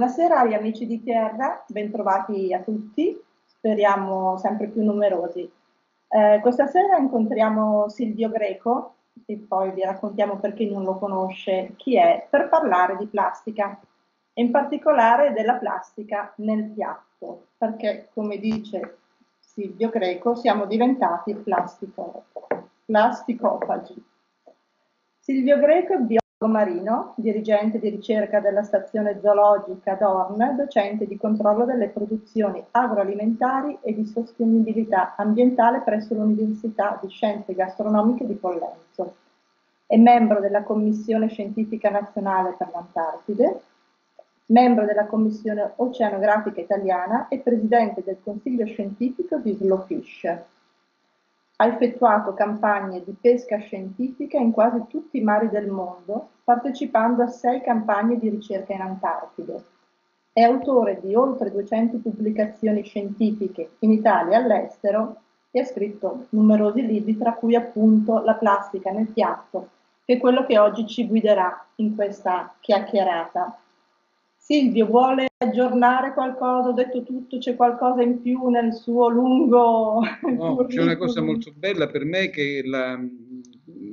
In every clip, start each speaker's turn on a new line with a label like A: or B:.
A: Buonasera agli amici di Terra, bentrovati a tutti, speriamo sempre più numerosi. Eh, questa sera incontriamo Silvio Greco e poi vi raccontiamo per chi non lo conosce chi è, per parlare di plastica e in particolare della plastica nel piatto, perché come dice Silvio Greco siamo diventati plastico, plasticofagi. Silvio Greco è biologo Marino, dirigente di ricerca della Stazione zoologica Dorn, docente di controllo delle produzioni agroalimentari e di sostenibilità ambientale presso l'Università di Scienze Gastronomiche di Pollenzo. È membro della Commissione Scientifica Nazionale per l'Antartide, membro della Commissione Oceanografica Italiana e presidente del Consiglio Scientifico di Slow Fish. Ha effettuato campagne di pesca scientifica in quasi tutti i mari del mondo, partecipando a sei campagne di ricerca in Antartide. È autore di oltre 200 pubblicazioni scientifiche in Italia e all'estero e ha scritto numerosi libri, tra cui appunto La plastica nel piatto, che è quello che oggi ci guiderà in questa chiacchierata. Silvio vuole aggiornare qualcosa, ho detto tutto, c'è qualcosa in più nel suo lungo... No, c'è una cosa molto
B: bella per me che, la,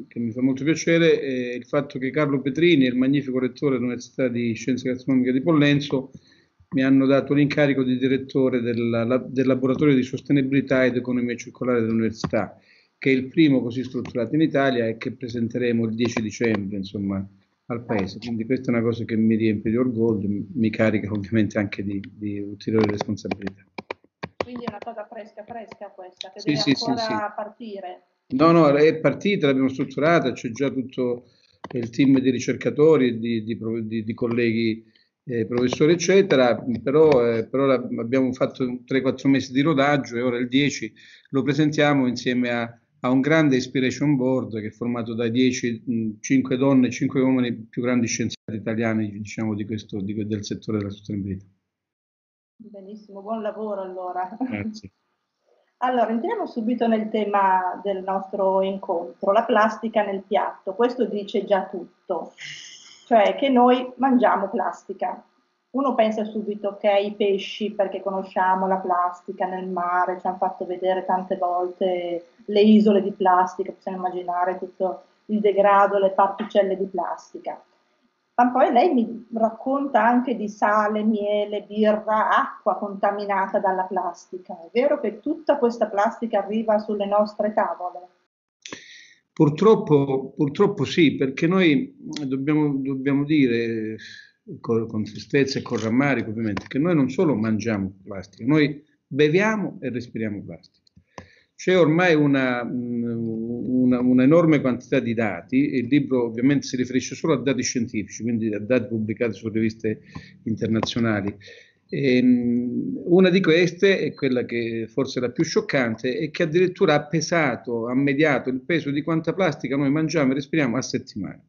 B: che mi fa molto piacere, è il fatto che Carlo Petrini, il magnifico rettore dell'Università di Scienze Gastronomiche di Pollenzo, mi hanno dato l'incarico di direttore del, del laboratorio di sostenibilità ed economia circolare dell'università, che è il primo così strutturato in Italia e che presenteremo il 10 dicembre, insomma, al paese. Quindi questa è una cosa che mi riempie di orgoglio, mi carica ovviamente anche di, di ulteriori responsabilità.
A: Quindi è una cosa fresca fresca questa, che sì, deve sì, ancora sì, partire.
B: No, no, è partita, l'abbiamo strutturata, c'è già tutto il team di ricercatori, di, di, di colleghi eh, professori, eccetera, però, eh, però abbiamo fatto 3-4 mesi di rodaggio e ora il 10 lo presentiamo insieme a ha un grande inspiration board che è formato da 10, 5 donne e 5 uomini, più grandi scienziati italiani diciamo, di questo, di, del settore della sostenibilità.
A: Benissimo, buon lavoro allora. Grazie. Allora, entriamo subito nel tema del nostro incontro, la plastica nel piatto. Questo dice già tutto, cioè che noi mangiamo plastica uno pensa subito, che ok, i pesci perché conosciamo la plastica nel mare, ci hanno fatto vedere tante volte le isole di plastica, possiamo immaginare tutto il degrado, le particelle di plastica. Ma poi lei mi racconta anche di sale, miele, birra, acqua contaminata dalla plastica. È vero che tutta questa plastica arriva sulle nostre tavole?
B: Purtroppo, purtroppo sì, perché noi dobbiamo, dobbiamo dire, con, con tristezza e con rammarico ovviamente, che noi non solo mangiamo plastica, noi beviamo e respiriamo plastica. C'è ormai una, mm, una, una, quantità di dati, il libro ovviamente si riferisce solo a dati scientifici, quindi a dati pubblicati su riviste internazionali. E, ehm, una di queste è quella che forse è la più scioccante è che addirittura ha pesato, ha mediato il peso di quanta plastica noi mangiamo e respiriamo a settimana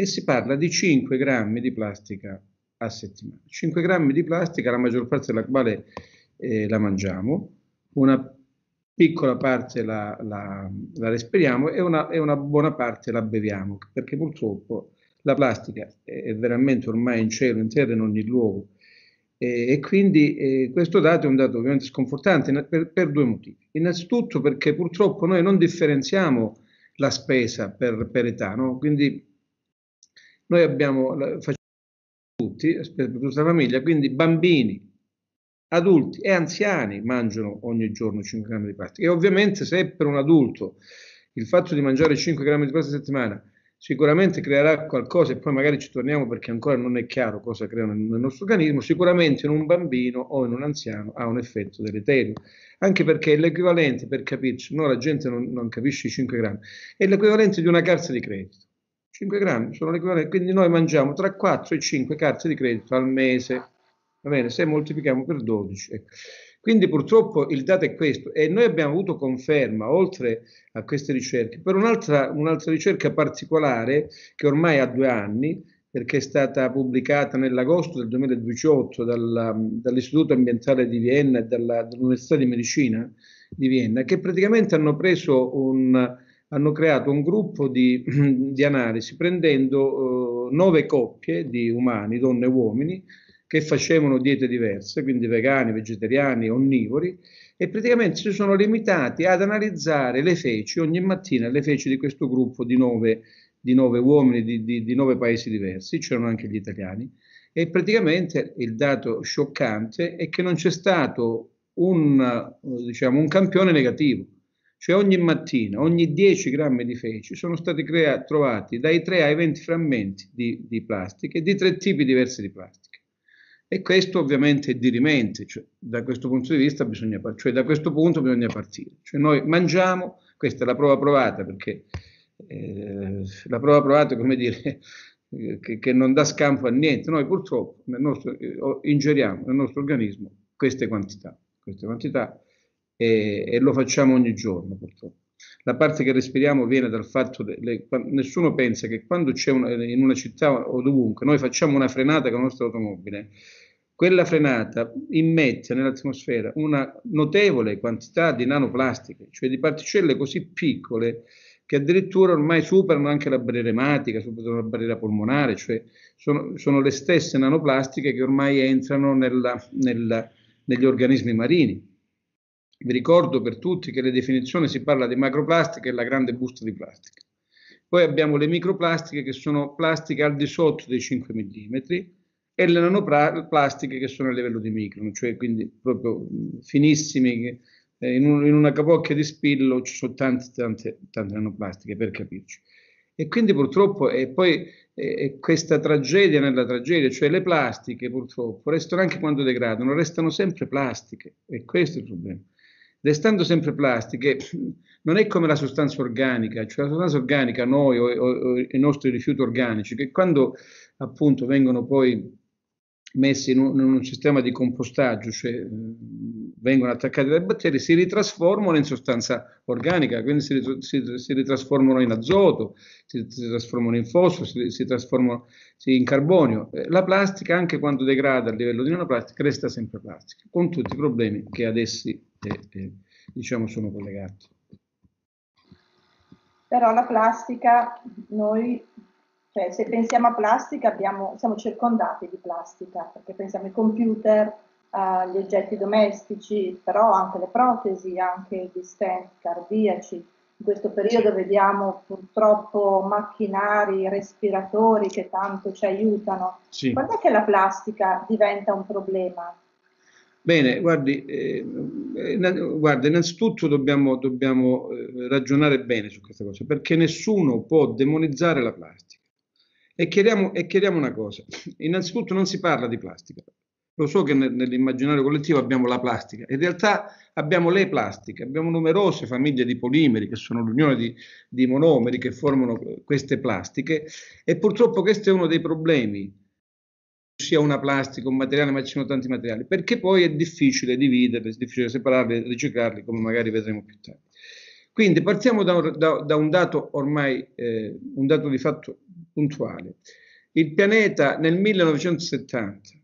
B: e si parla di 5 grammi di plastica a settimana. 5 grammi di plastica, la maggior parte della quale eh, la mangiamo, una piccola parte la, la, la respiriamo e una, e una, buona parte la beviamo, perché purtroppo la plastica è veramente ormai in cielo, in terra, in ogni luogo. E, e quindi eh, questo dato è un dato ovviamente sconfortante per, per, due motivi. Innanzitutto perché purtroppo noi non differenziamo la spesa per, per età, no? quindi noi abbiamo, facciamo tutti, eh, per tutta la famiglia, quindi bambini, adulti e anziani mangiano ogni giorno 5 grammi di pasta. E ovviamente se per un adulto il fatto di mangiare 5 grammi di pasta a settimana sicuramente creerà qualcosa e poi magari ci torniamo perché ancora non è chiaro cosa crea nel nostro organismo, sicuramente in un bambino o in un anziano ha un effetto deleterio, anche perché è l'equivalente, per capirci, no la gente non, non capisce i 5 grammi, è l'equivalente di una carta di credito. 5 grammi sono l'equivalente, quindi noi mangiamo tra 4 e 5 carte di credito al mese, va bene, se moltiplichiamo per 12. Ecco. Quindi purtroppo il dato è questo e noi abbiamo avuto conferma, oltre a queste ricerche, per un'altra, un'altra ricerca particolare che ormai ha due anni, perché è stata pubblicata nell'agosto del 2018 dalla, dall'Istituto Ambientale di Vienna e dall'Università di Medicina di Vienna, che praticamente hanno preso un, hanno creato un gruppo di, di analisi prendendo eh, nove coppie di umani, donne e uomini, che facevano diete diverse, quindi vegani, vegetariani, onnivori, e praticamente si sono limitati ad analizzare le feci, ogni mattina le feci di questo gruppo di nove, di nove uomini di, di, di nove paesi diversi, c'erano anche gli italiani, e praticamente il dato scioccante è che non c'è stato un, diciamo, un campione negativo cioè ogni mattina, ogni 10 grammi di feci sono stati crea- trovati dai 3 ai 20 frammenti di, di plastiche, di tre tipi diversi di plastiche. E questo ovviamente è dirimente, cioè, da questo punto di vista bisogna, cioè, da questo punto bisogna partire. Cioè, noi mangiamo, questa è la prova provata, perché eh, la prova provata è come dire che, che, non dà scampo a niente. Noi purtroppo nel nostro, eh, ingeriamo nel nostro organismo queste quantità, queste quantità e, e lo facciamo ogni giorno purtroppo. La parte che respiriamo viene dal fatto che nessuno pensa che quando c'è una, in una città o dovunque noi facciamo una frenata con la nostra automobile, quella frenata immette nell'atmosfera una notevole quantità di nanoplastiche, cioè di particelle così piccole che addirittura ormai superano anche la barriera ematica, superano la barriera polmonare, cioè sono, sono le stesse nanoplastiche che ormai entrano nella, nella, negli organismi marini. Vi ricordo per tutti che le definizioni si parla di macroplastica e la grande busta di plastica. Poi abbiamo le microplastiche che sono plastiche al di sotto dei 5 mm e le nanoplastiche che sono a livello di micron, cioè quindi proprio finissimi, eh, in, in, una capocchia di spillo ci sono tante, tante, tante nanoplastiche per capirci. E quindi purtroppo è poi è questa tragedia nella tragedia, cioè le plastiche purtroppo restano anche quando degradano, restano sempre plastiche e questo è il problema. Restando sempre plastiche, non è come la sostanza organica, cioè la sostanza organica, noi o, o, o i nostri rifiuti organici, che quando appunto vengono poi messi in un, in un sistema di compostaggio, cioè vengono attaccati dai batteri, si ritrasformano in sostanza organica, quindi si, si, si ritrasformano in azoto, si, si trasformano in fosforo, si, trasformano in carbonio. Eh, la plastica, anche quando degrada a livello di nanoplastica, resta sempre plastica, con tutti i problemi che ad essi eh, eh, diciamo sono collegati.
A: Però la plastica, noi cioè, se pensiamo a plastica abbiamo, siamo circondati di plastica, perché pensiamo ai computer, gli oggetti domestici, però anche le protesi, anche gli stent cardiaci. In questo periodo vediamo purtroppo macchinari, respiratori che tanto ci aiutano. Sì. Quando è che la plastica diventa un problema?
B: Bene, guardi, eh, eh guarda, innanzitutto dobbiamo, dobbiamo eh, ragionare bene su questa cosa, perché nessuno può demonizzare la plastica. E chiediamo, e chiariamo, una cosa, innanzitutto non si parla di plastica, lo so che nell'immaginario collettivo abbiamo la plastica, in realtà abbiamo le plastiche, abbiamo numerose famiglie di polimeri che sono l'unione di, di monomeri che formano queste plastiche e purtroppo questo è uno dei problemi sia una plastica, un materiale, ma ci sono tanti materiali, perché poi è difficile dividerli, è difficile separarli, riciclarli, come magari vedremo più tardi. Quindi partiamo da un, da, da un dato ormai, eh, un dato di fatto puntuale. Il pianeta nel 1970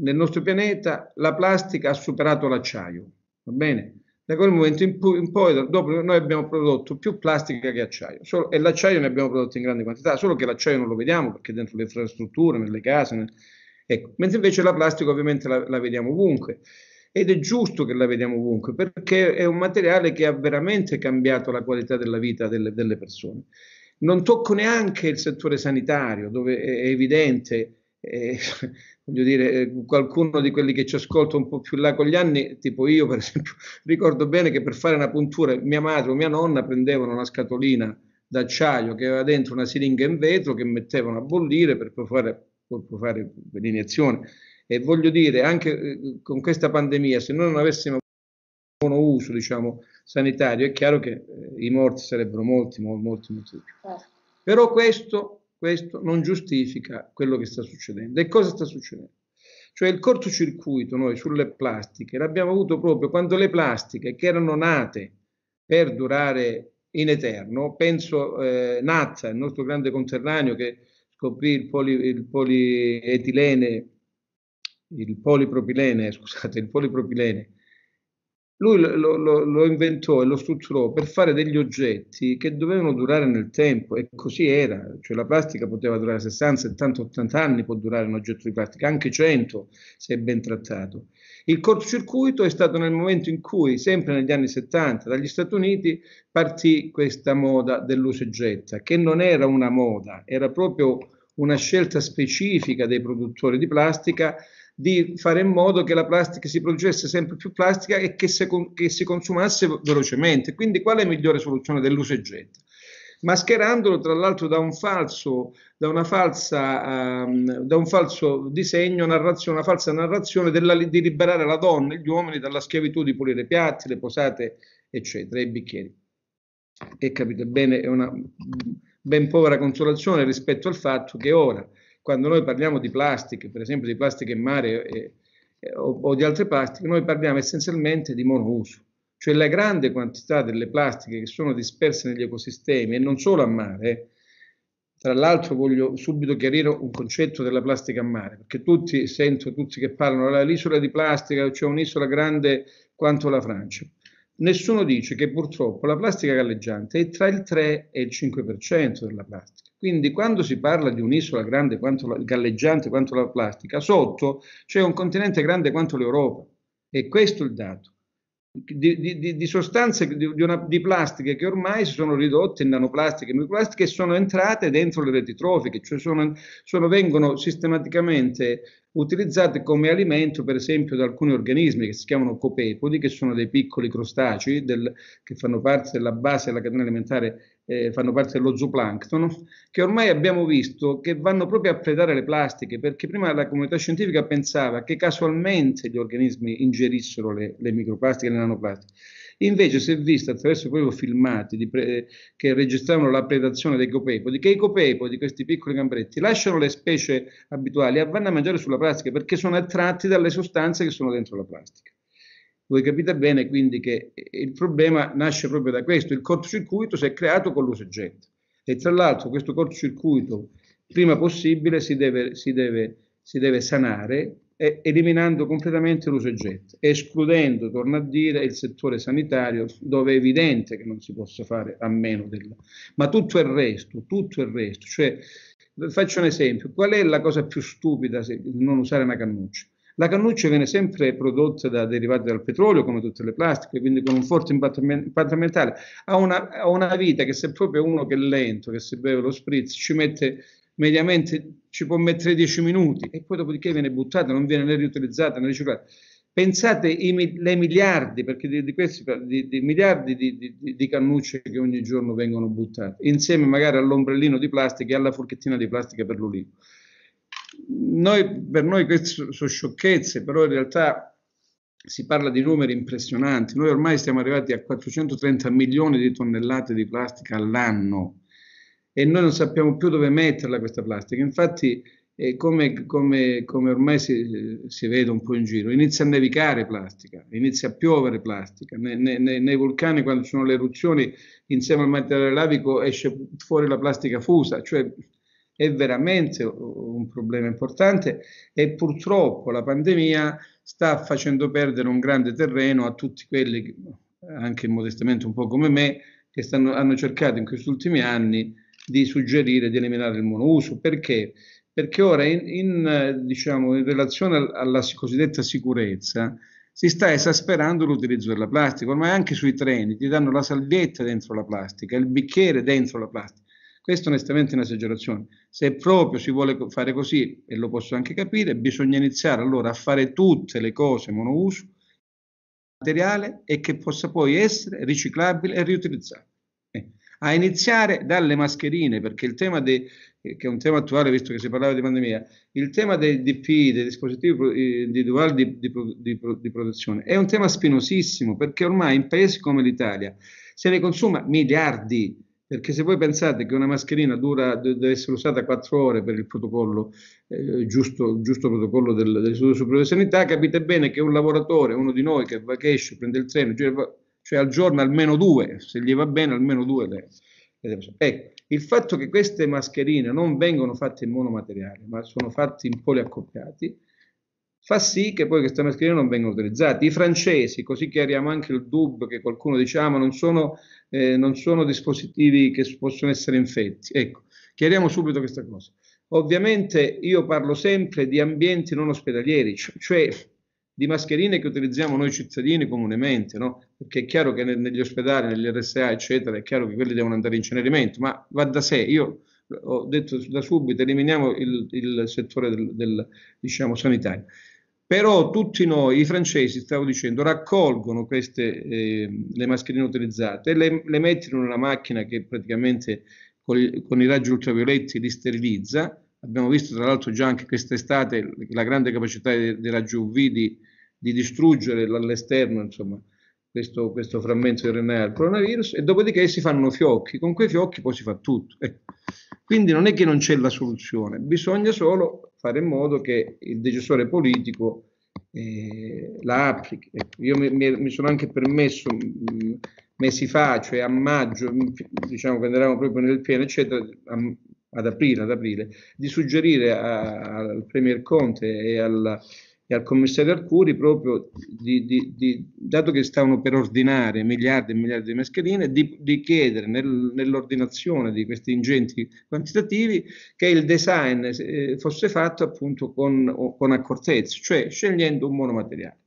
B: nel nostro pianeta la plastica ha superato l'acciaio, va bene? Da quel momento in, pu- in poi, dopo noi abbiamo prodotto più plastica che acciaio, solo, e l'acciaio ne abbiamo prodotto in grande quantità, solo che l'acciaio non lo vediamo perché dentro le infrastrutture, nelle case, nel... ecco. mentre invece la plastica ovviamente la, la vediamo ovunque ed è giusto che la vediamo ovunque perché è un materiale che ha veramente cambiato la qualità della vita delle, delle persone. Non tocco neanche il settore sanitario dove è evidente eh, voglio dire, eh, qualcuno di quelli che ci ascolta un po' più là con gli anni, tipo io per esempio, ricordo bene che per fare una puntura mia madre o mia nonna prendevano una scatolina d'acciaio che aveva dentro una siringa in vetro che mettevano a bollire per poi fare, fare l'iniezione. E voglio dire, anche eh, con questa pandemia, se noi non avessimo un buon uso diciamo, sanitario, è chiaro che eh, i morti sarebbero molti, molti, molti di più. Certo. Però questo questo non giustifica quello che sta succedendo. E cosa sta succedendo? Cioè il cortocircuito noi sulle plastiche l'abbiamo avuto proprio quando le plastiche che erano nate per durare in eterno, penso eh, Nazza, il nostro grande conterraneo che scoprì il, poli, il polietilene, il polipropilene, scusate, il polipropilene lui lo, lo, lo, inventò e lo strutturò per fare degli oggetti che dovevano durare nel tempo e così era, cioè la plastica poteva durare 60, 70, 80 anni, può durare un oggetto di plastica, anche 100 se è ben trattato. Il cortocircuito è stato nel momento in cui, sempre negli anni 70, dagli Stati Uniti partì questa moda dell'usa getta, che non era una moda, era proprio una scelta specifica dei produttori di plastica di fare in modo che la plastica si producesse sempre più plastica e che, se, che si consumasse velocemente. Quindi qual è la migliore soluzione dell'uso e getta? mascherandolo tra l'altro da un falso, da una falsa, um, da un falso disegno, narrazione, una falsa narrazione della, di liberare la donna e gli uomini dalla schiavitù di pulire i piatti, le posate, eccetera, i bicchieri. E capite bene, è una ben povera consolazione rispetto al fatto che ora quando noi parliamo di plastiche, per esempio di plastiche in mare eh, eh, o, o di altre plastiche, noi parliamo essenzialmente di monouso, cioè la grande quantità delle plastiche che sono disperse negli ecosistemi e non solo a mare. Tra l'altro voglio subito chiarire un concetto della plastica a mare, perché tutti, sento tutti che parlano dell'isola di plastica, c'è cioè un'isola grande quanto la Francia nessuno dice che purtroppo la plastica galleggiante è tra il 3 e il 5% della plastica. Quindi quando si parla di un'isola grande quanto la, galleggiante quanto la plastica, sotto c'è un continente grande quanto l'Europa. E questo è il dato. Di, di, di sostanze di, una, di, plastiche che ormai si sono ridotte in nanoplastiche e microplastiche e sono entrate dentro le reti trofiche, cioè sono, sono, vengono sistematicamente utilizzate come alimento per esempio da alcuni organismi che si chiamano copepodi, che sono dei piccoli crostacei del, che fanno parte della base della catena alimentare, eh, fanno parte dello zooplancton, che ormai abbiamo visto che vanno proprio a predare le plastiche, perché prima la comunità scientifica pensava che casualmente gli organismi ingerissero le, le microplastiche le nanoplastiche invece si è visto attraverso proprio filmati pre- che registravano la predazione dei copepodi, che i copepodi, questi piccoli gambretti, lasciano le specie abituali e vanno a mangiare sulla plastica perché sono attratti dalle sostanze che sono dentro la plastica. Voi capite bene quindi che il problema nasce proprio da questo, il cortocircuito si è creato con l'uso gente e tra l'altro questo cortocircuito prima possibile si deve, si deve, si deve sanare eh, eliminando completamente l'uso e escludendo, torno a dire, il settore sanitario, dove è evidente che non si possa fare a meno del... Ma tutto il resto, tutto il resto, cioè, faccio un esempio, qual è la cosa più stupida se non usare una cannuccia? La cannuccia viene sempre prodotta da derivati dal petrolio, come tutte le plastiche, quindi con un forte impatto, impatto ambientale. Ha una, ha una, vita che se proprio uno che è lento, che se beve lo spritz, ci mette mediamente ci può mettere 10 minuti e poi dopodiché viene buttata, non viene né riutilizzata né riciclata. Pensate ai miliardi, perché di, di questi di, di miliardi di, di, cannucce che ogni giorno vengono buttate, insieme magari all'ombrellino di plastica e alla forchettina di plastica per l'olivo. Noi, per noi queste sono sciocchezze, però in realtà si parla di numeri impressionanti. Noi ormai siamo arrivati a 430 milioni di tonnellate di plastica all'anno e noi non sappiamo più dove metterla questa plastica. Infatti, eh, come, come, come, ormai si, si, vede un po' in giro, inizia a nevicare plastica, inizia a piovere plastica. Ne, ne, ne, nei vulcani, quando ci sono le eruzioni, insieme al materiale lavico esce fuori la plastica fusa, cioè è veramente un problema importante e purtroppo la pandemia sta facendo perdere un grande terreno a tutti quelli, anche modestamente un po' come me, che stanno, hanno cercato in questi ultimi anni di suggerire di eliminare il monouso. Perché? Perché ora in, in, diciamo, in relazione alla cosiddetta sicurezza si sta esasperando l'utilizzo della plastica. Ormai anche sui treni ti danno la salvietta dentro la plastica, il bicchiere dentro la plastica. Questo onestamente è un'esagerazione. Se proprio si vuole fare così, e lo posso anche capire, bisogna iniziare allora a fare tutte le cose monouso, materiale e che possa poi essere riciclabile e riutilizzabile a iniziare dalle mascherine, perché il tema dei, eh, che è un tema attuale visto che si parlava di pandemia, il tema dei DPI, dei dispositivi eh, individuali di, di, di, di protezione, è un tema spinosissimo perché ormai in paesi come l'Italia se ne consuma miliardi, perché se voi pensate che una mascherina dura, deve essere usata 4 ore per il protocollo, eh, giusto, giusto, protocollo del, dell'Istituto Superiore di Sanità, capite bene che un lavoratore, uno di noi che va vacation, prende il treno, cioè al giorno almeno due, se gli va bene almeno due le, le Ecco, il fatto che queste mascherine non vengono fatte in monomateriale, ma sono fatte in poliaccoppiati, fa sì che poi queste mascherine non vengano utilizzate. I francesi, così chiariamo anche il dubbio che qualcuno diciamo non sono, eh, non sono dispositivi che possono essere infetti. Ecco, chiariamo subito questa cosa. Ovviamente io parlo sempre di ambienti non ospedalieri, cioè di mascherine che utilizziamo noi cittadini comunemente, no? perché è chiaro che negli ospedali, negli RSA, eccetera, è chiaro che quelli devono andare in cenerimento, ma va da sé. Io ho detto da subito, eliminiamo il, il settore del, del, diciamo, sanitario. Però tutti noi, i francesi, stavo dicendo, raccolgono queste, eh, le mascherine utilizzate e le, le, mettono in una macchina che praticamente con, con i raggi ultravioletti li sterilizza. Abbiamo visto tra l'altro già anche quest'estate la grande capacità dei, dei raggi UV di, di distruggere dall'esterno insomma, questo, questo, frammento di RNA al coronavirus e dopodiché si fanno fiocchi, con quei fiocchi poi si fa tutto. Eh. Quindi non è che non c'è la soluzione, bisogna solo fare in modo che il decisore politico eh, la applichi. Ecco, io mi, mi, sono anche permesso mm, mesi fa, cioè a maggio, mm, diciamo che eravamo proprio nel pieno, eccetera, a, ad aprile, ad aprile, di suggerire a, al Premier Conte e al e al commissario Arcuri proprio di, di, di, dato che stavano per ordinare miliardi e miliardi di mascherine, di, chiedere nel, nell'ordinazione di questi ingenti quantitativi che il design eh, fosse fatto appunto con, con accortezza, cioè scegliendo un monomateriale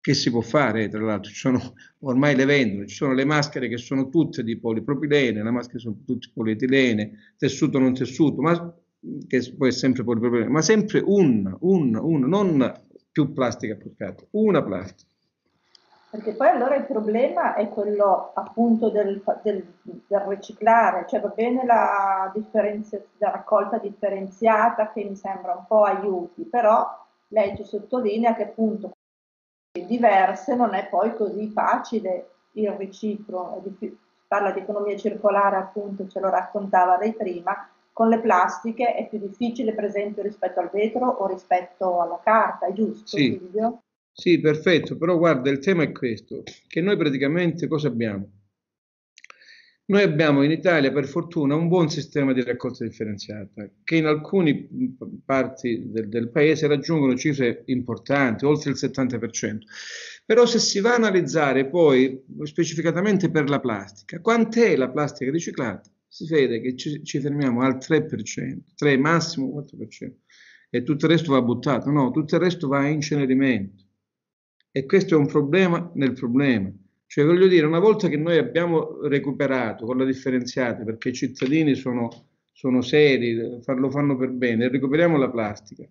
B: che si può fare, tra l'altro, ci sono, ormai le vendono, ci sono le maschere che sono tutte di polipropilene, le maschere sono tutte di polietilene, tessuto non tessuto, ma che poi è sempre un problema, ma sempre un, un, un, non più plastica appliccata, una plastica.
A: Perché poi allora il problema è quello appunto del, del, del riciclare, cioè va bene la, la, raccolta differenziata che mi sembra un po' aiuti, però lei ci sottolinea che appunto diverse non è poi così facile il riciclo, parla di economia circolare appunto, ce lo raccontava lei prima, con le plastiche è più difficile, per esempio, rispetto al vetro o rispetto alla carta, è giusto? Sì, Silvio?
B: sì perfetto, però guarda, il tema è questo, che noi praticamente cosa abbiamo? Noi abbiamo in Italia, per fortuna, un buon sistema di raccolta differenziata che in alcune parti del, del, paese raggiungono cifre importanti, oltre il 70%. Però se si va a analizzare poi specificatamente per la plastica, quant'è la plastica riciclata? si vede che ci, ci fermiamo al 3%, 3 massimo 4%, e tutto il resto va buttato, no, tutto il resto va a incenerimento. E questo è un problema nel problema. Cioè voglio dire, una volta che noi abbiamo recuperato con la differenziata, perché i cittadini sono, sono seri, lo fanno per bene, recuperiamo la plastica,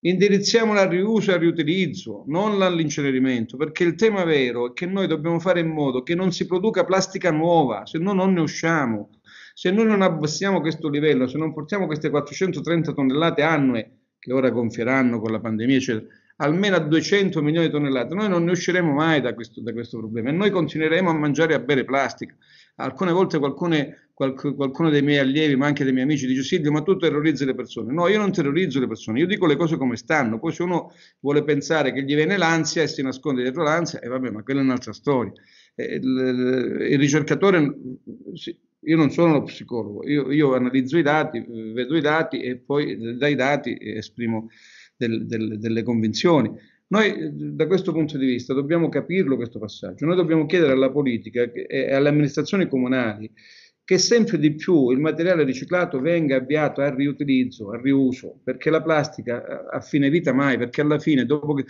B: indirizziamola al riuso e al riutilizzo, non all'incenerimento, perché il tema vero è che noi dobbiamo fare in modo che non si produca plastica nuova, se no non ne usciamo. Se noi non abbassiamo questo livello, se non portiamo queste 430 tonnellate annue, che ora gonfieranno con la pandemia, eccetera, almeno a 200 milioni di tonnellate, noi non ne usciremo mai da questo, da questo problema e noi continueremo a mangiare e a bere plastica. Alcune volte qualcune, qualcuno dei miei allievi, ma anche dei miei amici, dice Silvio, ma tu terrorizzi le persone. No, io non terrorizzo le persone, io dico le cose come stanno. Poi se uno vuole pensare che gli viene l'ansia e si nasconde dietro l'ansia, e eh, vabbè, ma quella è un'altra storia. Eh, il, ricercatore io non sono lo psicologo, io, io, analizzo i dati, vedo i dati e poi dai dati esprimo del, del, delle convinzioni. Noi da questo punto di vista dobbiamo capirlo questo passaggio, noi dobbiamo chiedere alla politica e alle amministrazioni comunali che sempre di più il materiale riciclato venga avviato al riutilizzo, al riuso, perché la plastica a fine vita mai, perché alla fine dopo che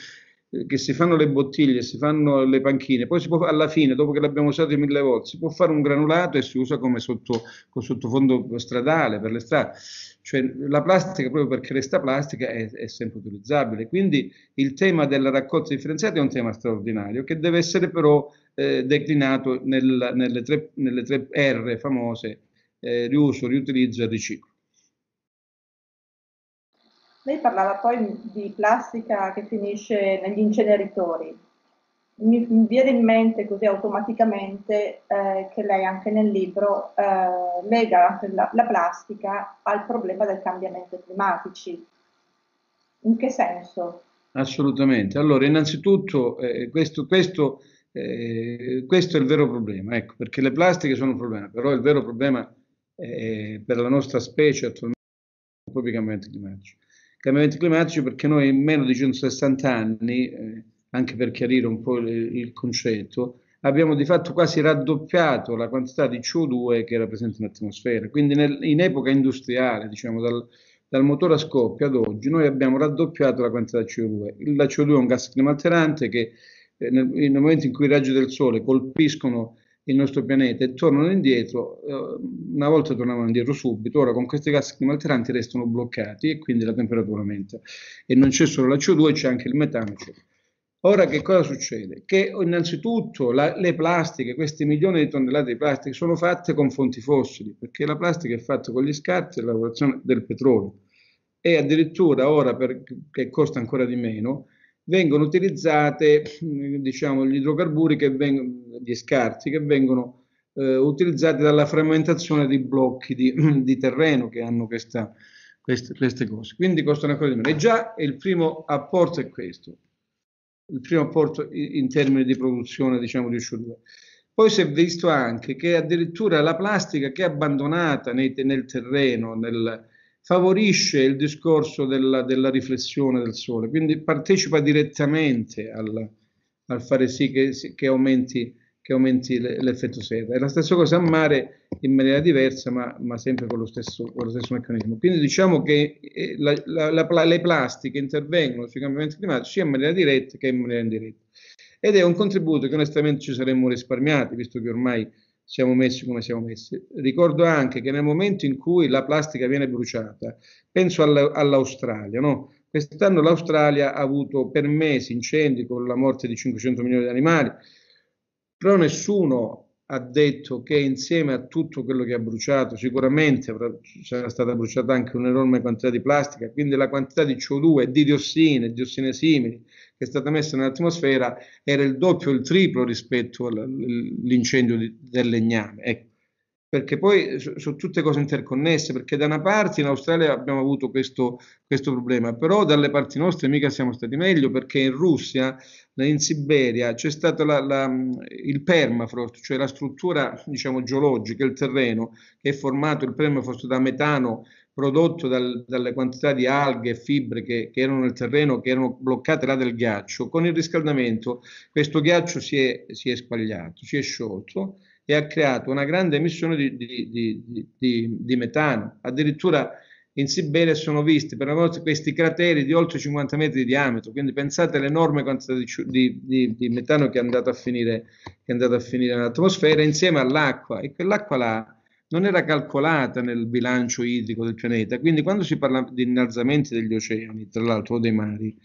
B: che si fanno le bottiglie, si fanno le panchine, poi si può, alla fine, dopo che l'abbiamo usato mille volte, si può fare un granulato e si usa come sotto, sottofondo stradale per le strade. Cioè la plastica, proprio perché resta plastica, è, è, sempre utilizzabile. Quindi il tema della raccolta differenziata è un tema straordinario che deve essere però eh, declinato nel, nelle, tre, nelle, tre, R famose, eh, riuso, riutilizzo e riciclo.
A: Lei parlava poi di plastica che finisce negli inceneritori. Mi viene in mente così automaticamente eh, che lei anche nel libro eh, lega la, la plastica al problema del cambiamento climatico. In che senso?
B: Assolutamente. Allora, innanzitutto, eh, questo, questo, eh, questo, è il vero problema, ecco, perché le plastiche sono un problema, però il vero problema eh, per la nostra specie attualmente è proprio il cambiamento climatico. Cambiamenti climatici perché noi in meno di 160 anni, eh, anche per chiarire un po' il, il concetto, abbiamo di fatto quasi raddoppiato la quantità di CO2 che era presente in atmosfera. Quindi nel, in epoca industriale, diciamo dal, dal, motore a scoppio ad oggi, noi abbiamo raddoppiato la quantità di CO2. La CO2 è un gas climalterante che eh, nel, nel, momento in cui i raggi del sole colpiscono il nostro pianeta e tornano indietro, eh, una volta tornavano indietro subito, ora con questi gas climalteranti restano bloccati e quindi la temperatura aumenta. E non c'è solo la CO2, c'è anche il metano. Ora che cosa succede? Che innanzitutto la, le plastiche, queste milioni di tonnellate di plastica, sono fatte con fonti fossili, perché la plastica è fatta con gli scarti e la lavorazione del petrolio. E addirittura ora, per, che costa ancora di meno, vengono utilizzate, mm, diciamo, gli idrocarburi che vengono, gli scarti che vengono eh, utilizzati dalla frammentazione di blocchi di, di terreno che hanno questa, queste, queste, cose. Quindi costano ancora di meno. E già il primo apporto è questo, il primo apporto in termini di produzione, diciamo, di CO2. Poi si è visto anche che addirittura la plastica che è abbandonata nei, nel terreno, nel, favorisce il discorso della, della riflessione del sole, quindi partecipa direttamente al, al fare sì che, che aumenti, che aumenti l'effetto seta. È la stessa cosa a mare in maniera diversa, ma, ma sempre con lo, stesso, con lo, stesso, meccanismo. Quindi diciamo che eh, la, la, la, le plastiche intervengono sui cambiamenti climatici sia in maniera diretta che in maniera indiretta. Ed è un contributo che onestamente ci saremmo risparmiati, visto che ormai siamo messi come siamo messi. Ricordo anche che nel momento in cui la plastica viene bruciata, penso all'Australia, no? Quest'anno l'Australia ha avuto per mesi incendi con la morte di 500 milioni di animali, però nessuno ha detto che insieme a tutto quello che ha bruciato, sicuramente avrà, sarà stata bruciata anche un'enorme quantità di plastica, quindi la quantità di CO2 e di diossine, diossine simili che è stata messa nell'atmosfera era il doppio il triplo rispetto all'incendio del legname. Ecco. Perché poi sono tutte cose interconnesse, perché da una parte in Australia abbiamo avuto questo, questo problema, però dalle parti nostre mica siamo stati meglio, perché in Russia, in Siberia, c'è stato la, la, il permafrost, cioè la struttura diciamo, geologica, il terreno, che è formato il permafrost da metano, prodotto dal, dalle quantità di alghe e fibre che, che, erano nel terreno, che erano bloccate là del ghiaccio, con il riscaldamento questo ghiaccio si è, si è squagliato, si è sciolto e ha creato una grande emissione di, di, di, di metano. Addirittura in Siberia sono visti per la volta questi crateri di oltre 50 metri di diametro, quindi pensate all'enorme quantità di, metano che è andato a finire, che è andata a finire nell'atmosfera insieme all'acqua e quell'acqua là non era calcolata nel bilancio idrico del pianeta, quindi quando si parla di innalzamenti degli oceani, tra l'altro o dei mari,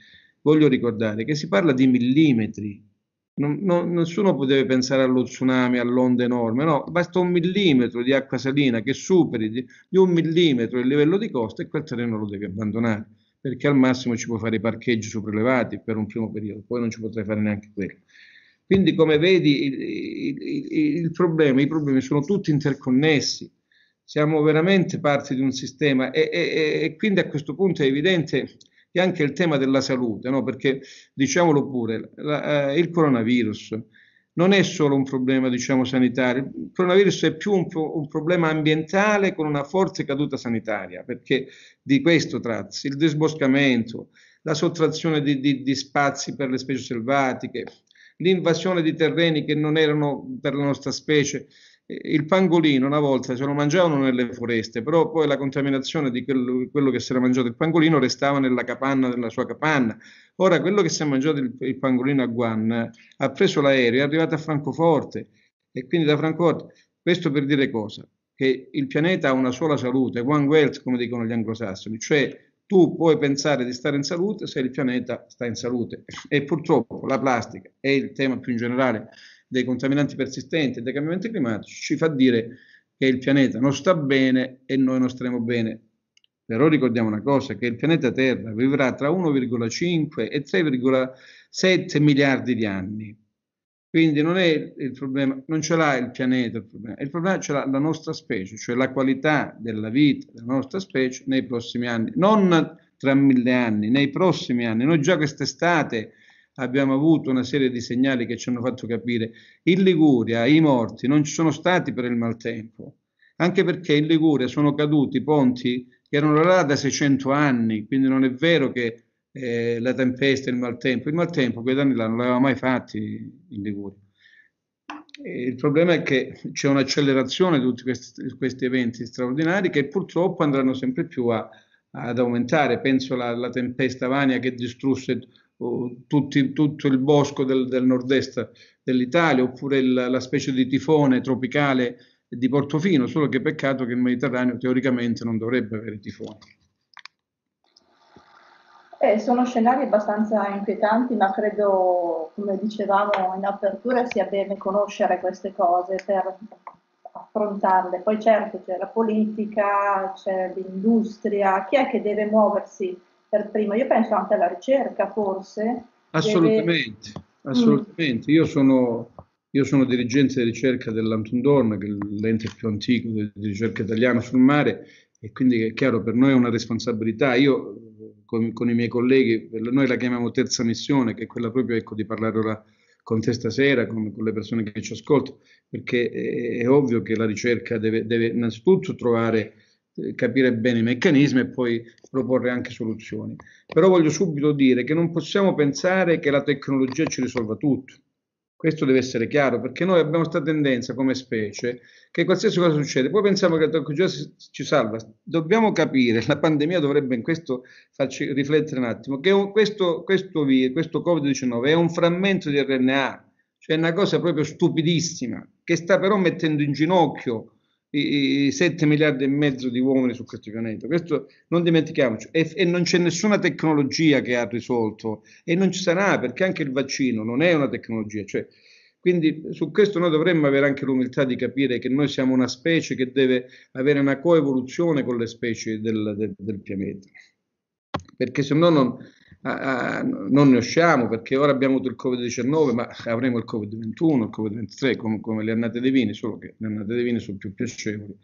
B: voglio ricordare che si parla di millimetri, non, non, nessuno poteva pensare allo tsunami, all'onda enorme, no, basta un millimetro di acqua salina che superi di, di un millimetro il livello di costa e quel terreno lo devi abbandonare perché al massimo ci puoi fare i parcheggi sopraelevati per un primo periodo, poi non ci potrai fare neanche quello. Quindi come vedi il, il, il problema, i problemi sono tutti interconnessi, siamo veramente parte di un sistema e, e, e quindi a questo punto è evidente che anche il tema della salute, no? perché diciamolo pure, la, eh, il coronavirus non è solo un problema diciamo, sanitario, il coronavirus è più un, pro- un, problema ambientale con una forte caduta sanitaria, perché di questo trattasi, il disboscamento, la sottrazione di, di, di spazi per le specie selvatiche, l'invasione di terreni che non erano per la nostra specie. Il pangolino una volta se lo mangiavano nelle foreste, però poi la contaminazione di quello, quello che si era mangiato il pangolino restava nella capanna della sua capanna. Ora quello che si è mangiato il, il pangolino a Guan ha preso l'aereo, è arrivato a Francoforte e quindi da Francoforte. Questo per dire cosa? Che il pianeta ha una sola salute, one wealth come dicono gli anglosassoni, cioè tu puoi pensare di stare in salute se il pianeta sta in salute. E purtroppo la plastica e il tema più in generale dei contaminanti persistenti e dei cambiamenti climatici ci fa dire che il pianeta non sta bene e noi non staremo bene. Però ricordiamo una cosa, che il pianeta Terra vivrà tra 1,5 e 3,7 miliardi di anni. Quindi non è il problema, non ce l'ha il pianeta il problema, il problema ce l'ha la nostra specie, cioè la qualità della vita della nostra specie nei prossimi anni, non tra mille anni, nei prossimi anni. Noi già quest'estate abbiamo avuto una serie di segnali che ci hanno fatto capire. In Liguria i morti non ci sono stati per il maltempo, anche perché in Liguria sono caduti ponti che erano là da 600 anni, quindi non è vero che eh, la tempesta, il maltempo. Il maltempo quei danni là non l'aveva mai fatti in Liguria. E eh, il problema è che c'è un'accelerazione di tutti questi, questi, eventi straordinari che purtroppo andranno sempre più a, ad aumentare. Penso alla tempesta Vania che distrusse tutti, tutto il bosco del, del nord-est dell'Italia, oppure il, la specie di tifone tropicale di Portofino, solo che peccato che il Mediterraneo teoricamente non dovrebbe avere tifoni.
A: Eh, sono scenari abbastanza inquietanti, ma credo, come dicevamo in apertura, sia bene conoscere queste cose per affrontarle. Poi certo c'è la politica, c'è l'industria, chi è che deve muoversi per primo? Io penso anche alla ricerca, forse. Assolutamente, deve...
B: Mm. assolutamente. Mm. Io, sono, io, sono, dirigente di ricerca dell'Antundorn, che è l'ente più antico di ricerca italiana sul mare, e quindi è chiaro, per noi è una responsabilità. Io con, con i miei colleghi, noi la chiamiamo terza missione, che è quella proprio ecco, di parlare ora con te stasera, con, con, le persone che ci ascoltano, perché è, è ovvio che la ricerca deve, deve innanzitutto trovare, eh, capire bene i meccanismi e poi proporre anche soluzioni. Però voglio subito dire che non possiamo pensare che la tecnologia ci risolva tutto questo deve essere chiaro, perché noi abbiamo questa tendenza come specie che qualsiasi cosa succede, poi pensiamo che il tecnologia ci salva. Dobbiamo capire, la pandemia dovrebbe in questo farci riflettere un attimo, che questo, questo, questo Covid-19 è un frammento di RNA, cioè una cosa proprio stupidissima, che sta però mettendo in ginocchio i, i 7 miliardi e mezzo di uomini su questo pianeta. Questo non dimentichiamoci. E, e, non c'è nessuna tecnologia che ha risolto e non ci sarà perché anche il vaccino non è una tecnologia. Cioè, quindi su questo noi dovremmo avere anche l'umiltà di capire che noi siamo una specie che deve avere una coevoluzione con le specie del, del, del pianeta. Perché se no non, ah, ah non ne usciamo perché ora abbiamo avuto il Covid-19, ma avremo il Covid-21, il Covid-23, come, come le annate dei vini, solo che le annate dei vini sono più piacevoli.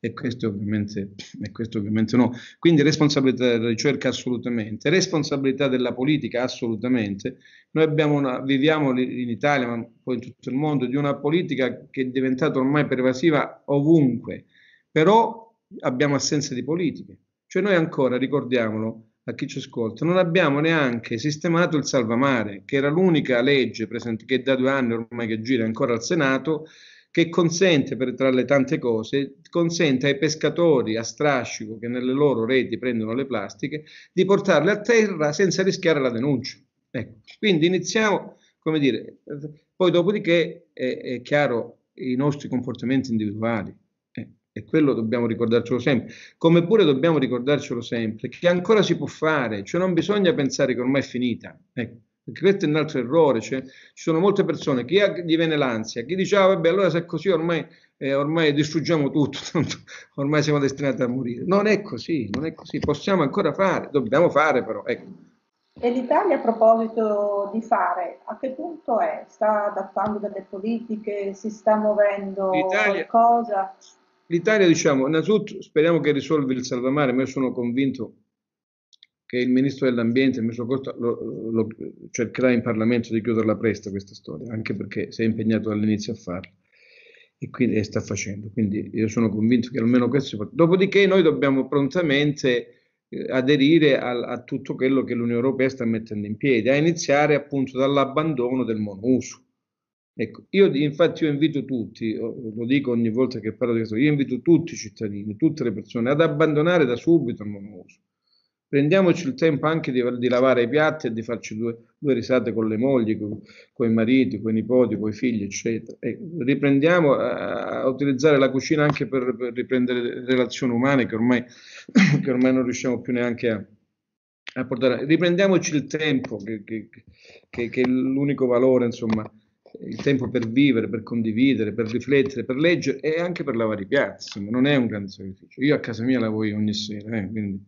B: E questo, ovviamente, e questo ovviamente no. Quindi responsabilità della ricerca assolutamente, responsabilità della politica assolutamente. Noi una, viviamo in Italia, ma poi in tutto il mondo, di una politica che è diventata ormai pervasiva ovunque, però abbiamo assenza di politiche. Cioè noi ancora, ricordiamolo, a chi ci ascolta, non abbiamo neanche sistemato il salvamare, che era l'unica legge presente, che da due anni ormai che gira ancora al Senato, che consente, per, tra le tante cose, consente ai pescatori a strascico che nelle loro reti prendono le plastiche di portarle a terra senza rischiare la denuncia. Ecco. Quindi iniziamo, come dire, poi dopodiché è, è chiaro i nostri comportamenti individuali e quello dobbiamo ricordarcelo sempre, come pure dobbiamo ricordarcelo sempre, che ancora si può fare, cioè non bisogna pensare che ormai è finita, ecco, perché questo è un altro errore, cioè, ci sono molte persone, chi ha, gli viene l'ansia, chi dice ah, vabbè allora se è così ormai, eh, ormai distruggiamo tutto, ormai siamo destinati a morire, non è così, non è così, possiamo ancora fare, dobbiamo fare però, ecco.
A: E l'Italia a proposito di fare, a che punto è? Sta adattando delle politiche? Si sta muovendo L'Italia, qualcosa?
B: L'Italia, diciamo, innanzitutto speriamo che risolvi il salvamare, ma io sono convinto che il ministro dell'ambiente, il ministro Costa, lo, lo cercherà in Parlamento di chiuderla presto questa storia, anche perché si è impegnato dall'inizio a farla e, quindi, e sta facendo. Quindi io sono convinto che almeno questo si può. Dopodiché noi dobbiamo prontamente eh, aderire a, a tutto quello che l'Unione Europea sta mettendo in piedi, a iniziare appunto dall'abbandono del monouso Ecco, io infatti io invito tutti, lo dico ogni volta che parlo di questo, io invito tutti i cittadini, tutte le persone ad abbandonare da subito il monouso. Prendiamoci il tempo anche di, di, lavare i piatti e di farci due, due risate con le mogli, con, con, i mariti, con i nipoti, con i figli, eccetera. E riprendiamo a, a, utilizzare la cucina anche per, per riprendere relazioni umane che ormai, che ormai non riusciamo più neanche a, a portare. Riprendiamoci il tempo, che, che, che è l'unico valore, insomma il tempo per vivere, per condividere, per riflettere, per leggere e anche per lavare i piatti, insomma, non è un grande sacrificio. Io a casa mia lavoro ogni sera, eh, quindi...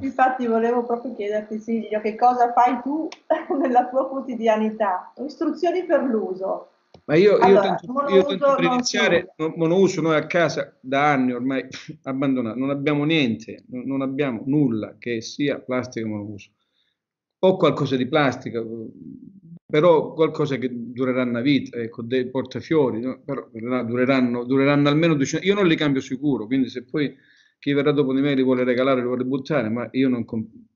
A: Infatti volevo proprio chiederti Silvio che cosa fai tu nella tua quotidianità, istruzioni per l'uso.
B: Ma io, allora, io
A: tanto, io tanto per iniziare,
B: non monouso noi a casa da anni ormai abbandonato, non abbiamo niente, non abbiamo nulla che sia plastica monouso. O qualcosa di plastica, però qualcosa che durerà una vita, ecco, dei portafiori, no? però dureranno, dureranno almeno 200, io non li cambio sicuro, quindi se poi chi verrà dopo di me li vuole regalare, li vuole buttare, ma io non,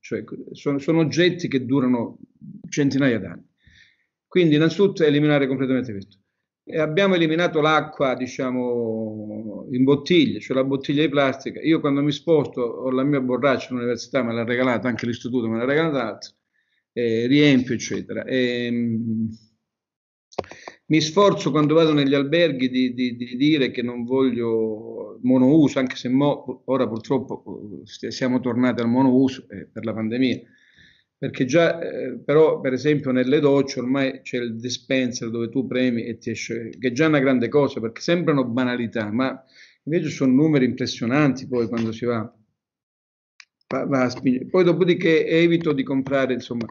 B: cioè, sono, sono oggetti che durano centinaia d'anni. Quindi innanzitutto eliminare completamente questo. E abbiamo eliminato l'acqua, diciamo, in bottiglia, cioè la bottiglia di plastica. Io quando mi sposto ho la mia borraccia l'università me l'ha regalata, anche l'istituto me l'ha regalata, eh, riempio, eccetera. E, ehm, mi sforzo quando vado negli alberghi di, di, di dire che non voglio monouso, anche se mo, ora purtroppo eh, siamo tornati al monouso eh, per la pandemia, perché già eh, però per esempio nelle docce ormai c'è il dispenser dove tu premi e ti esce, che è già una grande cosa perché sembrano banalità, ma invece sono numeri impressionanti poi quando si va va a spingere. Poi dopodiché evito di comprare, insomma,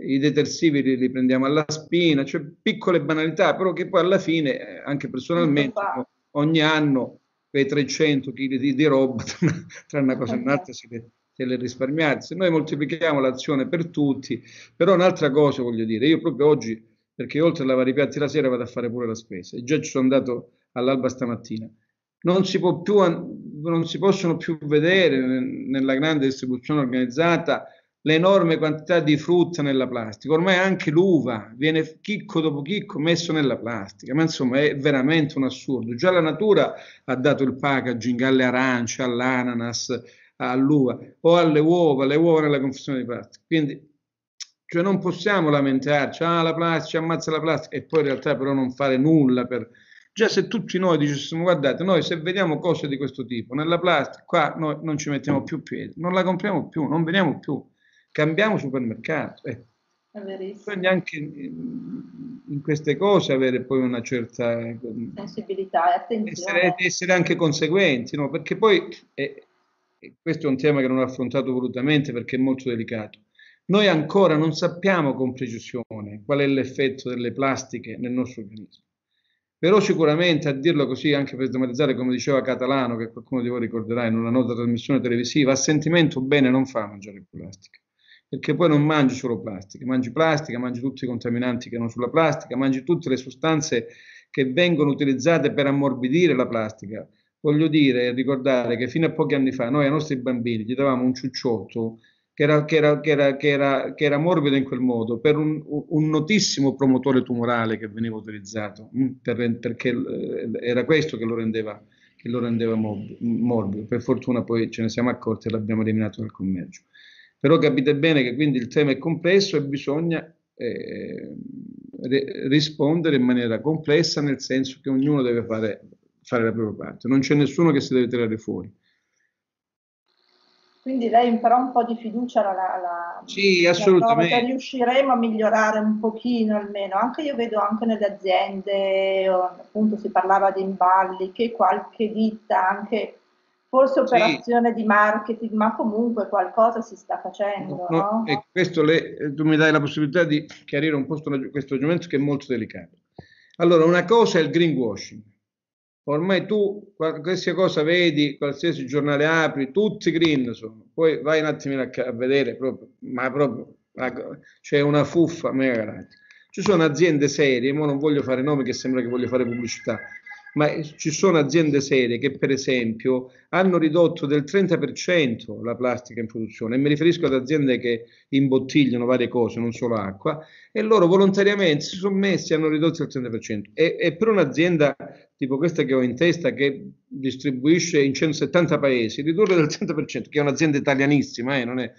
B: i detersivi li, li, prendiamo alla spina, cioè piccole banalità, però che poi alla fine, eh, anche personalmente, ogni anno quei 300 kg di, di, roba tra una cosa e eh. un'altra si le, se le risparmiate. Se noi moltiplichiamo l'azione per tutti, però un'altra cosa voglio dire, io proprio oggi, perché oltre a lavare i piatti la sera vado a fare pure la spesa, e già ci sono andato all'alba stamattina non si, più, non si possono più vedere nella grande distribuzione organizzata l'enorme quantità di frutta nella plastica. Ormai anche l'uva viene chicco dopo chicco messo nella plastica, ma insomma è veramente un assurdo. Già la natura ha dato il packaging alle arance, all'ananas, all'uva o alle uova, le uova nella confezione di plastica. Quindi cioè non possiamo lamentarci, ah la plastica ammazza la plastica e poi in realtà però non fare nulla per Già se tutti noi dicessimo guardate, noi se vediamo cose di questo tipo nella plastica, qua noi non ci mettiamo più piedi, non la compriamo più, non veniamo più, cambiamo supermercato. Eh.
A: Bisogna
B: anche in queste cose avere poi una certa ehm,
A: sensibilità e attenzione. Essere,
B: essere anche conseguenti, no? perché poi eh, eh, questo è un tema che non ho affrontato volutamente perché è molto delicato. Noi ancora non sappiamo con precisione qual è l'effetto delle plastiche nel nostro organismo però sicuramente a dirlo così, anche per sdrammatizzare, come diceva Catalano, che qualcuno di voi ricorderà in una nota trasmissione televisiva, a sentimento bene non fa mangiare più plastica, perché poi non mangi solo plastica, mangi plastica, mangi tutti i contaminanti che hanno sulla plastica, mangi tutte le sostanze che vengono utilizzate per ammorbidire la plastica. Voglio dire, e ricordare che fino a pochi anni fa noi ai nostri bambini gli davamo un ciucciotto che era, che era, che era, che era, che era morbido in quel modo, per un, un, notissimo promotore tumorale che veniva utilizzato, perché eh, era questo che lo rendeva, che lo rendeva morbido, Per fortuna poi ce ne siamo accorti e l'abbiamo eliminato dal commercio. Però capite bene che quindi il tema è complesso e bisogna eh, rispondere in maniera complessa, nel senso che ognuno deve fare, fare la propria parte, non c'è nessuno che si deve tirare fuori.
A: Quindi lei imparò un po' di fiducia alla, alla Sì, assolutamente. Alla riusciremo a migliorare un pochino almeno. Anche io vedo anche nelle aziende, appunto si parlava di imballi, che qualche ditta anche forse operazione sì. di marketing, ma comunque qualcosa si sta facendo. No, no?
B: E questo le, eh, tu mi dai la possibilità di chiarire un po' questo argomento che è molto delicato. Allora, una cosa è il greenwashing, Ormai tu qualsiasi cosa vedi, qualsiasi giornale apri, tutti green sono. Poi vai un attimino a, vedere proprio, ma proprio ecco, c'è una fuffa mega grande. Ci sono aziende serie, ma non voglio fare nomi che sembra che voglio fare pubblicità, ma eh, ci sono aziende serie che per esempio hanno ridotto del 30% la plastica in produzione, e mi riferisco ad aziende che imbottigliano varie cose, non solo acqua, e loro volontariamente si sono messi e hanno ridotto il 30%. E, e, per un'azienda tipo questa che ho in testa, che distribuisce in 170 paesi, ridurre del 30%, che è un'azienda italianissima, eh, non è,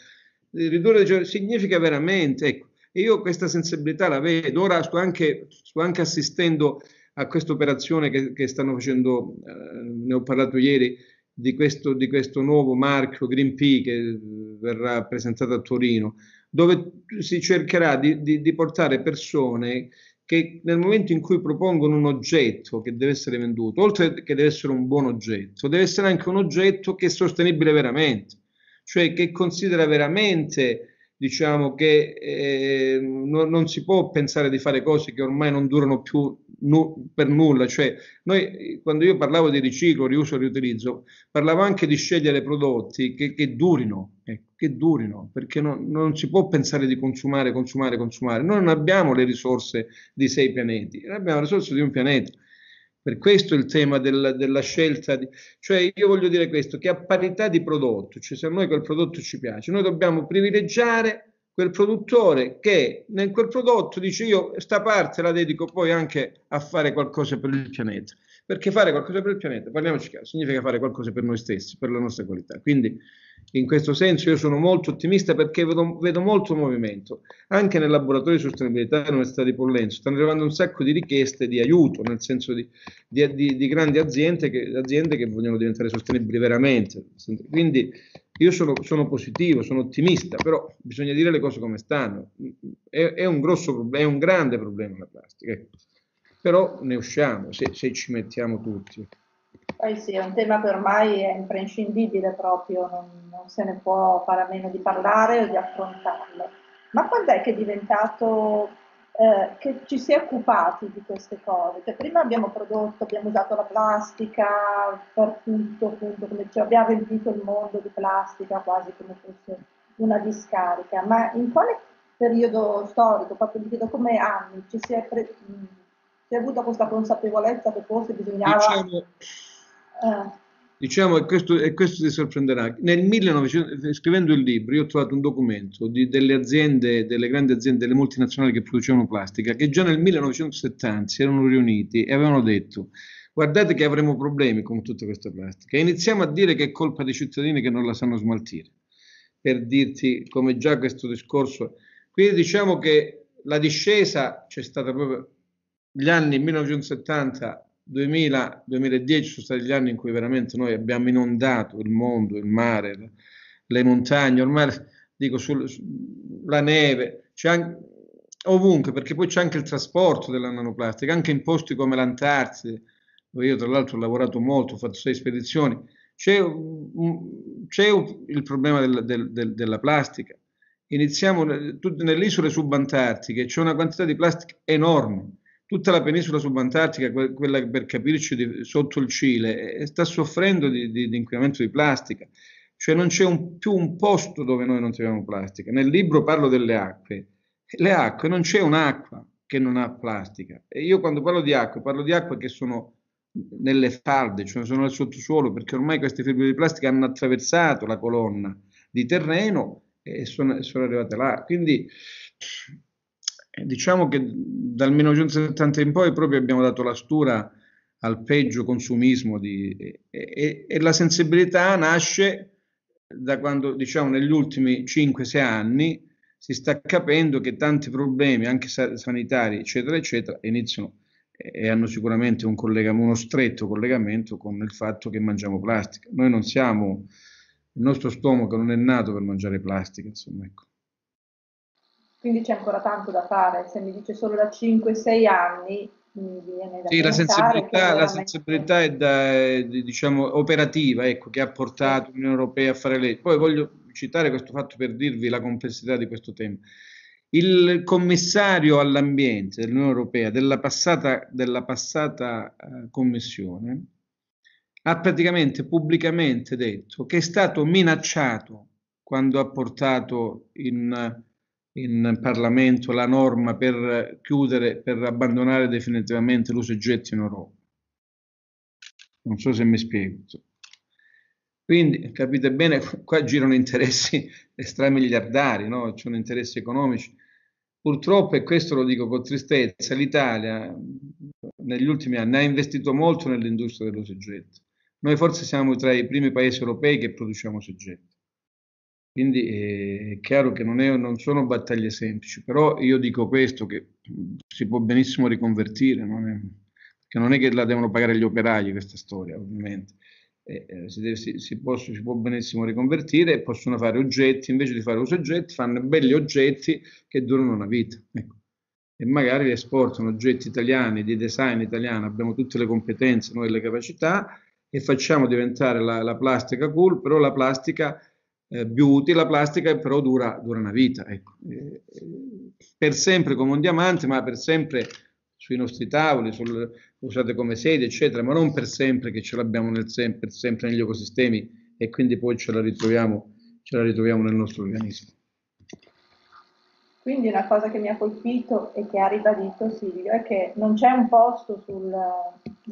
B: ridurre significa veramente, ecco, io questa sensibilità la vedo, ora sto anche, sto anche assistendo a questa operazione che, che, stanno facendo, eh, ne ho parlato ieri, di questo, di questo nuovo marchio Green Pea che eh, verrà presentato a Torino, dove si cercherà di, di, di portare persone che nel momento in cui propongono un oggetto che deve essere venduto, oltre che deve essere un buon oggetto, deve essere anche un oggetto che è sostenibile veramente, cioè che considera veramente diciamo che eh, no, non si può pensare di fare cose che ormai non durano più nu- per nulla, cioè noi quando io parlavo di riciclo, riuso e riutilizzo, parlavo anche di scegliere prodotti che, che durino, ecco, che durino, perché no, non si può pensare di consumare, consumare, consumare, noi non abbiamo le risorse di sei pianeti, abbiamo le risorse di un pianeta, per questo il tema del, della scelta, di, cioè io voglio dire questo, che a parità di prodotto, cioè se a noi quel prodotto ci piace, noi dobbiamo privilegiare quel produttore che nel quel prodotto dice io questa parte la dedico poi anche a fare qualcosa per il pianeta. Perché fare qualcosa per il pianeta, parliamoci chiaro, significa fare qualcosa per noi stessi, per la nostra qualità. Quindi in questo senso io sono molto ottimista perché vedo, vedo molto movimento. Anche nel laboratorio di sostenibilità dell'Università di Pollenzo stanno arrivando un sacco di richieste di aiuto, nel senso di, di, di, di grandi aziende che, aziende che, vogliono diventare sostenibili veramente. Quindi io sono, sono, positivo, sono ottimista, però bisogna dire le cose come stanno. È, è, un, grosso, problema, è un grande problema la plastica. Ecco però ne usciamo se, se ci mettiamo tutti.
A: Poi sì, è un tema che ormai è imprescindibile proprio, non, non se ne può fare a meno di parlare o di affrontarlo. Ma quando è che è diventato eh, che ci si è occupati di queste cose. Cioè, prima abbiamo prodotto, abbiamo usato la plastica per tutto, appunto, come cioè abbiamo riempito il mondo di plastica quasi come fosse una discarica, ma in quale periodo storico, proprio vi chiedo come anni, ci si è pre- si è avuta questa consapevolezza che forse bisognava... Diciamo, eh.
B: diciamo e, questo, e, questo, ti sorprenderà, nel 1900, scrivendo il libro io ho trovato un documento di, delle aziende, delle grandi aziende, delle multinazionali che producevano plastica, che già nel 1970 si erano riuniti e avevano detto guardate che avremo problemi con tutta questa plastica. Iniziamo a dire che è colpa dei cittadini che non la sanno smaltire, per dirti come già questo discorso. Quindi diciamo che la discesa c'è stata proprio gli anni 1970, 2000, 2010 sono stati gli anni in cui veramente noi abbiamo inondato il mondo, il mare, le montagne, ormai dico sul, la neve, c'è anche, ovunque, perché poi c'è anche il trasporto della nanoplastica, anche in posti come l'Antartide, dove io tra l'altro ho lavorato molto, ho fatto sei spedizioni, c'è, un, c'è un, il problema del, del, del, della plastica. Iniziamo, eh, nelle isole subantartiche c'è una quantità di plastica enorme tutta la penisola subantartica, quella per capirci di, sotto il Cile, sta soffrendo di, di, di inquinamento di plastica, cioè non c'è un, più un posto dove noi non troviamo plastica. Nel libro parlo delle acque, le acque non c'è un'acqua che non ha plastica. E io quando parlo di acque, parlo di acque che sono nelle falde, cioè sono nel sottosuolo, perché ormai queste fibre di plastica hanno attraversato la colonna di terreno e sono, sono arrivate là. Quindi eh, diciamo che dal 1970 in poi proprio abbiamo dato la stura al peggio consumismo di, e, e, e, la sensibilità nasce da quando, diciamo, negli ultimi 5-6 anni si sta capendo che tanti problemi, anche sanitari, eccetera, eccetera, iniziano e hanno sicuramente un uno stretto collegamento con il fatto che mangiamo plastica. Noi non siamo, il nostro stomaco non è nato per mangiare plastica, insomma, ecco
A: quindi c'è ancora tanto da fare. Se mi dice solo da 5-6 anni, mi viene da sì, la sensibilità, veramente... la
B: sensibilità è da, diciamo, operativa, ecco, che ha portato l'Unione Europea a fare leggi. Poi voglio citare questo fatto per dirvi la complessità di questo tema. Il commissario all'ambiente dell'Unione Europea della passata, della passata eh, commissione ha praticamente pubblicamente detto che è stato minacciato quando ha portato in in Parlamento la norma per chiudere, per abbandonare definitivamente l'uso e getto in Europa. Non so se mi spiego. Quindi capite bene, qua girano interessi stramiliardari, no? ci sono interessi economici. Purtroppo, e questo lo dico con tristezza, l'Italia negli ultimi anni ha investito molto nell'industria dello soggetto. Noi forse siamo tra i primi paesi europei che produciamo soggetti. Quindi eh, è chiaro che non, è, non, sono battaglie semplici, però io dico questo, che si può benissimo riconvertire, non è, che non è che la devono pagare gli operai questa storia, ovviamente. Eh, eh si, deve, si, si, può, si, può benissimo riconvertire e possono fare oggetti, invece di fare uso oggetti, fanno belli oggetti che durano una vita. Ecco. E magari esportano oggetti italiani, di design italiano, abbiamo tutte le competenze, noi le capacità, e facciamo diventare la, la plastica cool, però la plastica eh, beauty, la plastica però dura, dura una vita, ecco. Eh, eh, per sempre come un diamante, ma per sempre sui nostri tavoli, sul, usate come sede, eccetera, ma non per sempre che ce l'abbiamo nel, per sempre negli ecosistemi e quindi poi ce la ritroviamo, ce la ritroviamo nel nostro organismo.
A: Quindi una cosa che mi ha colpito e che ha ribadito Silvio è che non c'è un posto sul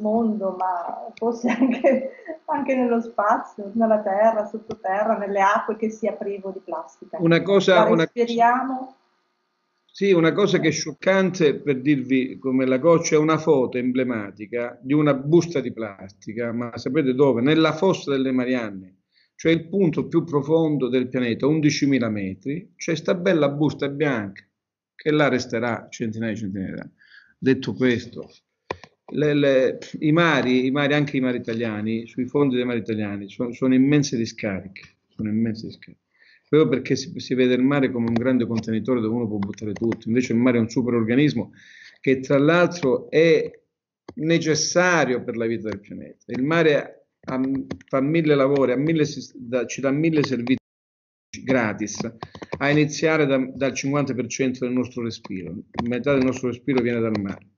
A: mondo, ma forse anche anche nello spazio, nella terra, sottoterra, nelle acque che sia privo di plastica. Una cosa, una...
B: Sì, una cosa che è scioccante per dirvi come la goccia è una foto emblematica di una busta di plastica, ma sapete dove? Nella fossa delle Marianne, cioè il punto più profondo del pianeta, 11.000 metri, c'è questa bella busta bianca che là resterà centinaia e centinaia di anni. Detto questo, le, le, i, mari, i, mari, anche i mari italiani, sui fondi dei mari italiani, sono, sono immense discariche, sono immense discariche. Proprio perché si, si, vede il mare come un grande contenitore dove uno può buttare tutto, invece il mare è un superorganismo che tra l'altro è necessario per la vita del pianeta. Il mare ha, fa mille lavori, mille, ci dà mille servizi gratis, a iniziare da, dal 50% del nostro respiro, metà del nostro respiro viene dal mare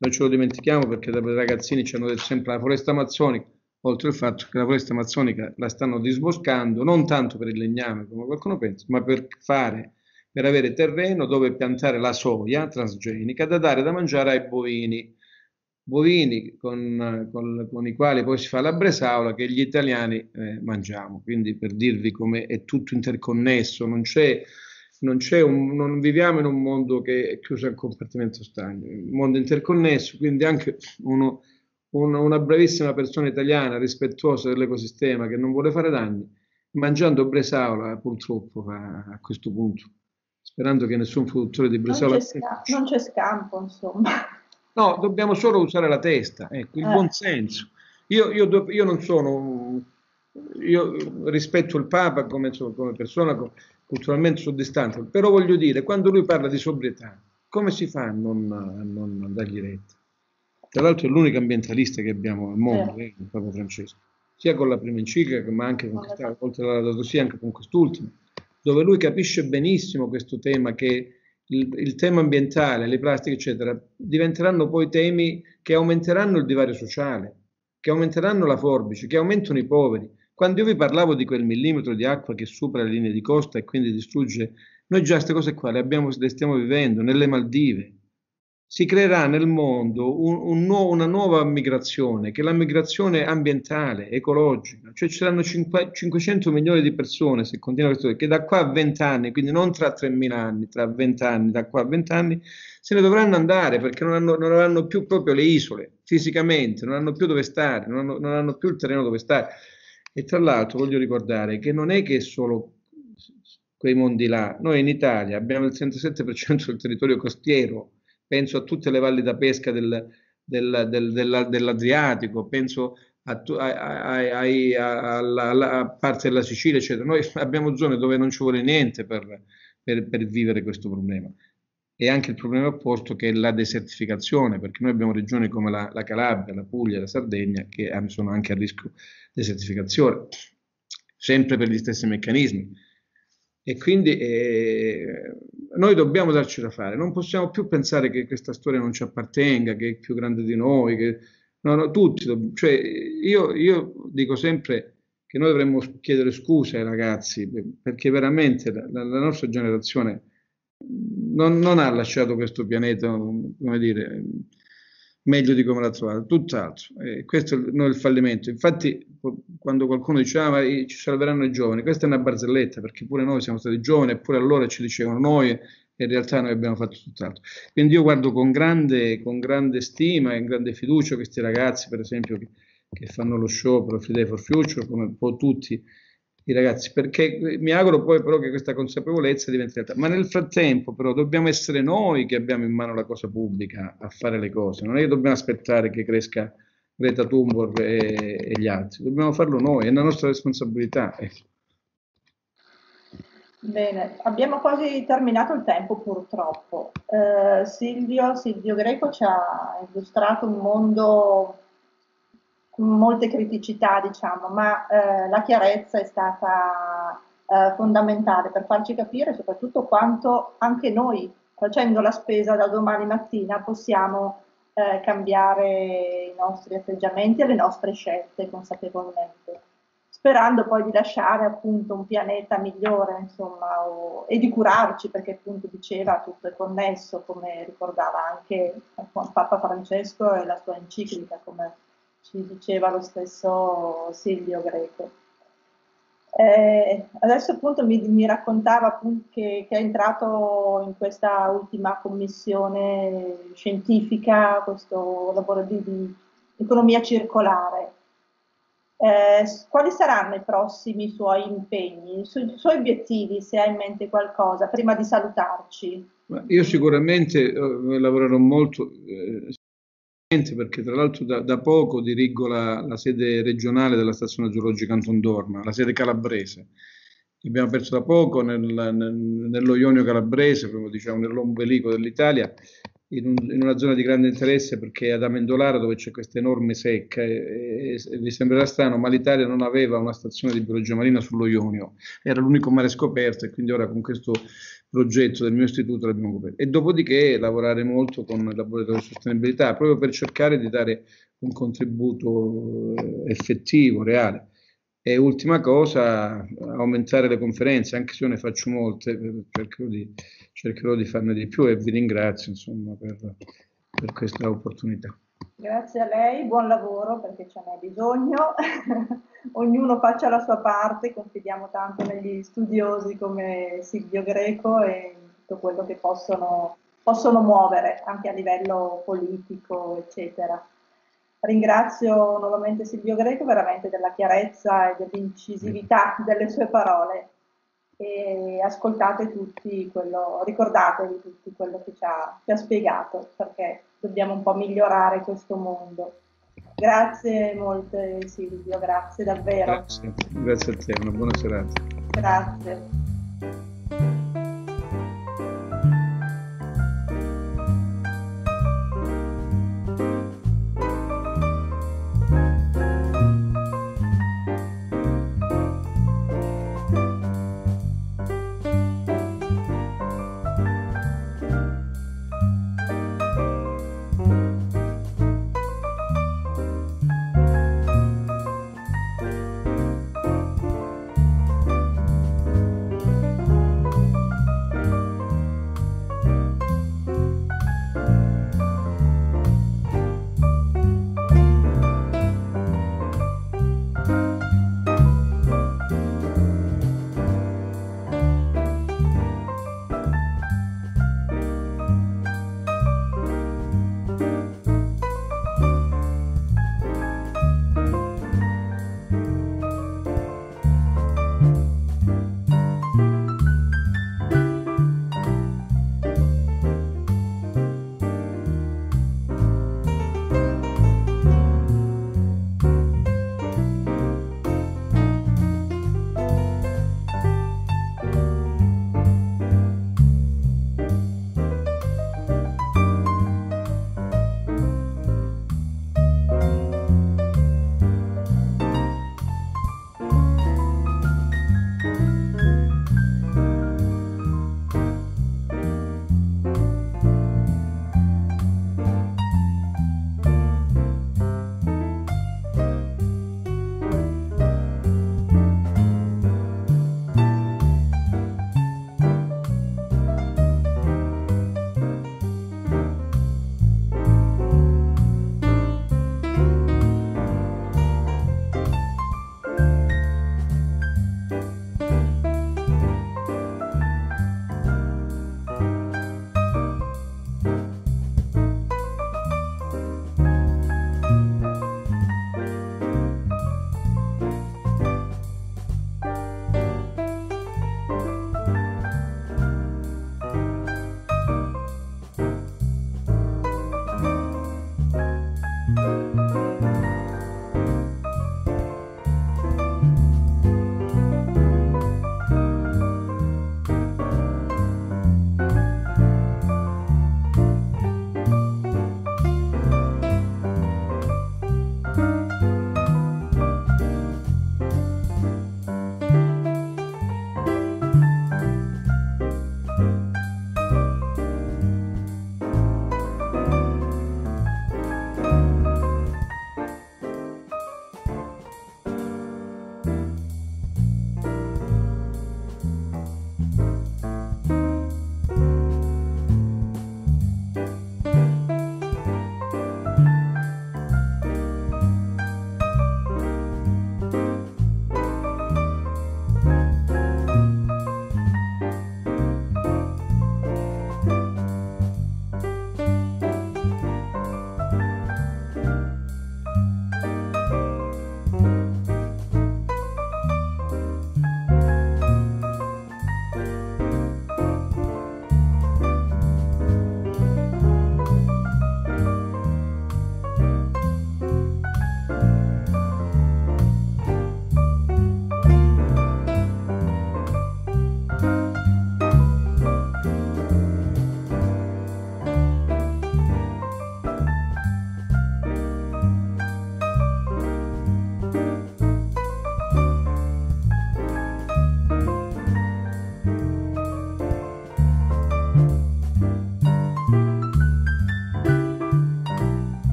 B: non ce lo dimentichiamo perché da ragazzini ci hanno detto sempre la foresta amazzonica, oltre al fatto che la foresta amazzonica la stanno disboscando non tanto per il legname come qualcuno pensa, ma per fare per avere terreno dove piantare la soia transgenica da dare da mangiare ai bovini. bovini con, con, con i quali poi si fa la bresaola che gli italiani eh, mangiamo. Quindi per dirvi come è tutto interconnesso, non c'è non, un, non, viviamo in un mondo che è chiuso in compartimento stagno, un mondo interconnesso, quindi anche uno, un, una bravissima persona italiana rispettuosa dell'ecosistema che non vuole fare danni, mangiando bresaola purtroppo a, a questo punto, sperando che nessun produttore di bresaola... Non c'è, sca-
A: non c'è scampo, insomma.
B: No, dobbiamo solo usare la testa, ecco, il eh. buon senso. Io, io, io non sono io rispetto il Papa come, come persona, come, culturalmente soddistante, però voglio dire, quando lui parla di sobrietà, come si fa a non, a non dargli retta? Tra l'altro è l'unico ambientalista che abbiamo al mondo, eh. Eh, il Papa Francesco, sia con la prima enciclica, ma anche con questa, oltre alla Laudatosia, anche con quest'ultima, dove lui capisce benissimo questo tema che il, il, tema ambientale, le plastiche, eccetera, diventeranno poi temi che aumenteranno il divario sociale, che aumenteranno la forbice, che aumentano i poveri, quando io vi parlavo di quel millimetro di acqua che supera le linee di costa e quindi distrugge, noi già queste cose qua le, abbiamo, le stiamo vivendo nelle Maldive. Si creerà nel mondo un, un nuovo, una nuova migrazione, che è la migrazione ambientale, ecologica, cioè ci saranno 500 milioni di persone, se continua questo, che da qua a 20 anni, quindi non tra 3.000 anni, tra 20 anni, da qua a 20 anni, se ne dovranno andare perché non, hanno, non avranno più proprio le isole fisicamente, non hanno più dove stare, non hanno, non hanno più il terreno dove stare e tra l'altro voglio ricordare che non è che solo quei mondi là, noi in Italia abbiamo il 37% del territorio costiero, penso a tutte le valli da pesca del, del, del, dell'Adriatico, penso a, a, a, alla parte della Sicilia, eccetera. Noi abbiamo zone dove non ci vuole niente per, per, per vivere questo problema e anche il problema opposto che è la desertificazione, perché noi abbiamo regioni come la, la Calabria, la Puglia, la Sardegna che ah, sono anche a rischio desertificazione, sempre per gli stessi meccanismi. E quindi eh, noi dobbiamo darci da fare, non possiamo più pensare che questa storia non ci appartenga, che è più grande di noi, che... no, no, tutti. Cioè, io, io, dico sempre che noi dovremmo chiedere scusa ai ragazzi, perché veramente la, la nostra generazione non, non, ha lasciato questo pianeta, come dire, meglio di come l'ha trovato, tutt'altro. Eh, questo è il, fallimento. Infatti, quando qualcuno diceva ah, ci salveranno i giovani, questa è una barzelletta, perché pure noi siamo stati giovani, eppure allora ci dicevano noi, e in realtà noi abbiamo fatto tutt'altro. Quindi io guardo con grande, con grande stima e grande fiducia questi ragazzi, per esempio, che, che fanno lo show per Friday for Future, come un po' tutti, i ragazzi, perché mi auguro poi però che questa consapevolezza diventi realtà. Ma nel frattempo però dobbiamo essere noi che abbiamo in mano la cosa pubblica a fare le cose, non è che dobbiamo aspettare che cresca Greta Thunberg e, e gli altri, dobbiamo farlo noi, è la nostra responsabilità. Ecco.
A: Bene, abbiamo quasi terminato il tempo purtroppo. Eh, Silvio, Silvio Greco ci ha illustrato un mondo molte criticità, diciamo, ma eh, la chiarezza è stata eh, fondamentale per farci capire soprattutto quanto anche noi, facendo la spesa da domani mattina, possiamo eh, cambiare i nostri atteggiamenti e le nostre scelte consapevolmente, sperando poi di lasciare appunto un pianeta migliore, insomma, o, e di curarci, perché appunto diceva tutto è connesso, come ricordava anche Papa Francesco e la sua enciclica, come ci diceva lo stesso Silvio Greco. Eh, adesso appunto mi, mi raccontava appunto che, che, è entrato in questa ultima commissione scientifica, questo lavoro di, di economia circolare. Eh, quali saranno i prossimi suoi impegni, sui suoi obiettivi, se ha in mente qualcosa, prima di salutarci?
B: Io sicuramente eh, lavorerò molto, eh, perché tra l'altro da, da poco dirigo la, la, sede regionale della stazione zoologica Anton Dorma, la sede calabrese. Abbiamo perso da poco nel, nel, nello Ionio calabrese, diciamo, nell'ombelico dell'Italia, in, un, in, una zona di grande interesse perché è ad Amendolara dove c'è questa enorme secca e, e, e, vi sembrerà strano, ma l'Italia non aveva una stazione di biologia marina sullo Ionio, era l'unico mare scoperto e quindi ora con questo progetto del mio istituto l'abbiamo coperto. E dopodiché lavorare molto con il laboratorio di sostenibilità, proprio per cercare di dare un contributo eh, effettivo, reale. E ultima cosa, aumentare le conferenze, anche se io ne faccio molte, eh, cercherò di, cercherò di farne di più e vi ringrazio insomma, per, per questa opportunità.
A: Grazie a lei, buon lavoro perché ce n'è bisogno, ognuno faccia la sua parte, confidiamo tanto negli studiosi come Silvio Greco e tutto quello che possono, possono muovere anche a livello politico, eccetera. Ringrazio nuovamente Silvio Greco veramente della chiarezza e dell'incisività delle sue parole e ascoltate tutti quello, ricordatevi tutti quello che ci ha, ci ha spiegato perché dobbiamo un po' migliorare questo mondo. Grazie molte Silvio, grazie davvero.
B: Grazie, grazie a te, una buona serata.
A: Grazie.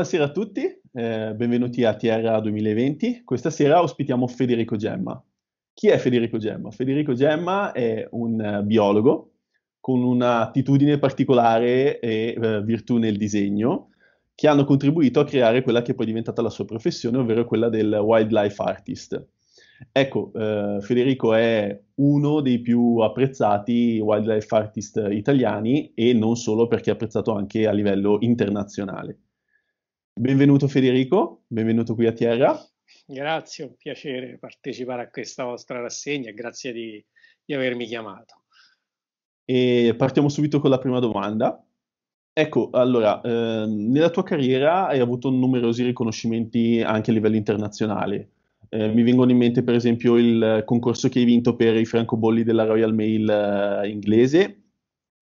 C: Buonasera a tutti, eh, benvenuti a Tierra 2020. Questa sera ospitiamo Federico Gemma. Chi è Federico Gemma? Federico Gemma è un eh, biologo con un'attitudine particolare e eh, virtù nel disegno che hanno contribuito a creare quella che è poi diventata la sua professione, ovvero quella del wildlife artist. Ecco, eh, Federico è uno dei più apprezzati wildlife artist italiani e non solo perché è apprezzato anche a livello internazionale. Benvenuto Federico, benvenuto qui a Tierra.
D: Grazie, un piacere partecipare a questa vostra rassegna grazie di, di, avermi chiamato.
C: E partiamo subito con la prima domanda. Ecco, allora, eh, nella tua carriera hai avuto numerosi riconoscimenti anche a livello internazionale. Eh, mi vengono in mente per esempio il concorso che hai vinto per i francobolli della Royal Mail eh, inglese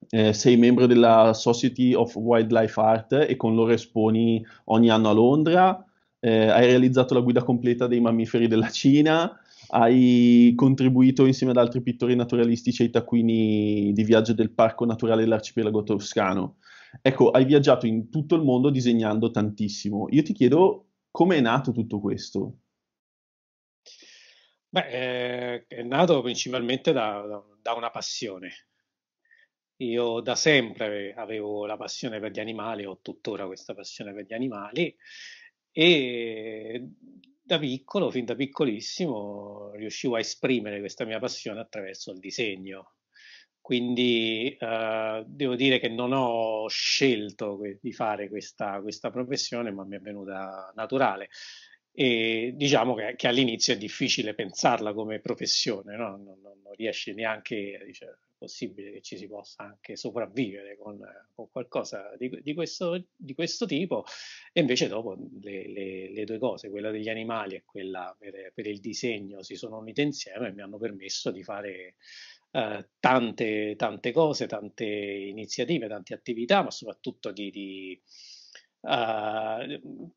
C: eh, sei membro della Society of Wildlife Art e con loro esponi ogni anno a Londra, eh, hai realizzato la guida completa dei mammiferi della Cina, hai contribuito insieme ad altri pittori naturalistici ai taccuini di viaggio del Parco Naturale dell'Arcipelago Toscano. Ecco, hai viaggiato in tutto il mondo disegnando tantissimo. Io ti chiedo come è nato tutto questo?
D: Beh, eh, è nato principalmente da, da una passione. Io da sempre avevo la passione per gli animali, ho tuttora questa passione per gli animali e da piccolo, fin da piccolissimo, riuscivo a esprimere questa mia passione attraverso il disegno. Quindi eh, devo dire che non ho scelto que- di fare questa, questa, professione, ma mi è venuta naturale. E diciamo che, che all'inizio è difficile pensarla come professione, no? non, non, non riesci neanche. Diciamo, possibile che ci si possa anche sopravvivere con, con qualcosa di, di, questo, di, questo, tipo, e invece dopo le, le, le, due cose, quella degli animali e quella per, per, il disegno, si sono unite insieme e mi hanno permesso di fare eh, tante, tante, cose, tante iniziative, tante attività, ma soprattutto di... di uh,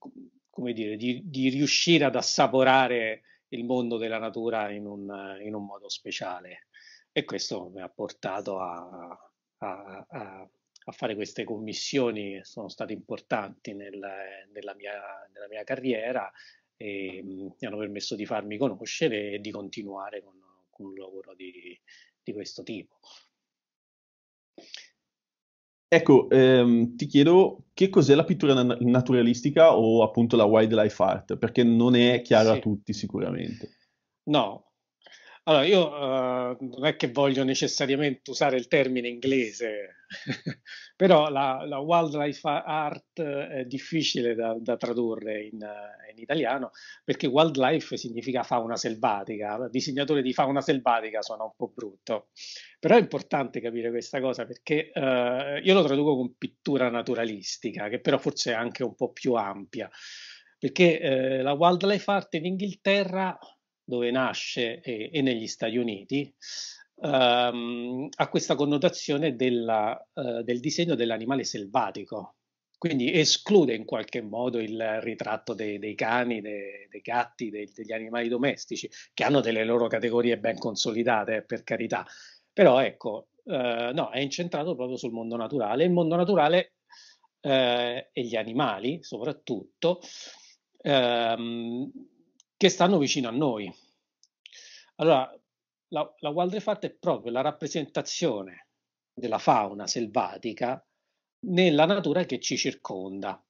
D: come dire, di riuscire ad assaporare il mondo della natura in un, in un modo speciale e questo mi ha portato a, a, a, a fare queste commissioni che sono state importanti nel, nella, mia, nella, mia, carriera e mm, mi hanno permesso di farmi conoscere e di continuare con, con un lavoro di, di questo tipo.
C: Ecco, ehm, ti chiedo che cos'è la pittura naturalistica o appunto la wildlife art, perché non è chiaro sì. a tutti sicuramente.
D: No, allora, io uh, non è che voglio necessariamente usare il termine inglese, però la, la, wildlife art è difficile da, da tradurre in, eh, in, italiano perché wildlife significa fauna selvatica, disegnatore di fauna selvatica suona un po' brutto, però è importante capire questa cosa perché uh, io lo traduco con pittura naturalistica, che però forse è anche un po' più ampia, perché uh, la wildlife art in Inghilterra dove nasce e, e negli Stati Uniti, ehm, ha questa connotazione della, eh, del disegno dell'animale selvatico, quindi esclude in qualche modo il ritratto dei, dei cani, dei, dei gatti, dei, degli animali domestici, che hanno delle loro categorie ben consolidate, eh, per carità. Però ecco, eh, no, è incentrato proprio sul mondo naturale, il mondo naturale eh, e gli animali soprattutto. Ehm, che stanno vicino a noi. Allora, la, la Waldrefact è proprio la rappresentazione della fauna selvatica nella natura che ci circonda.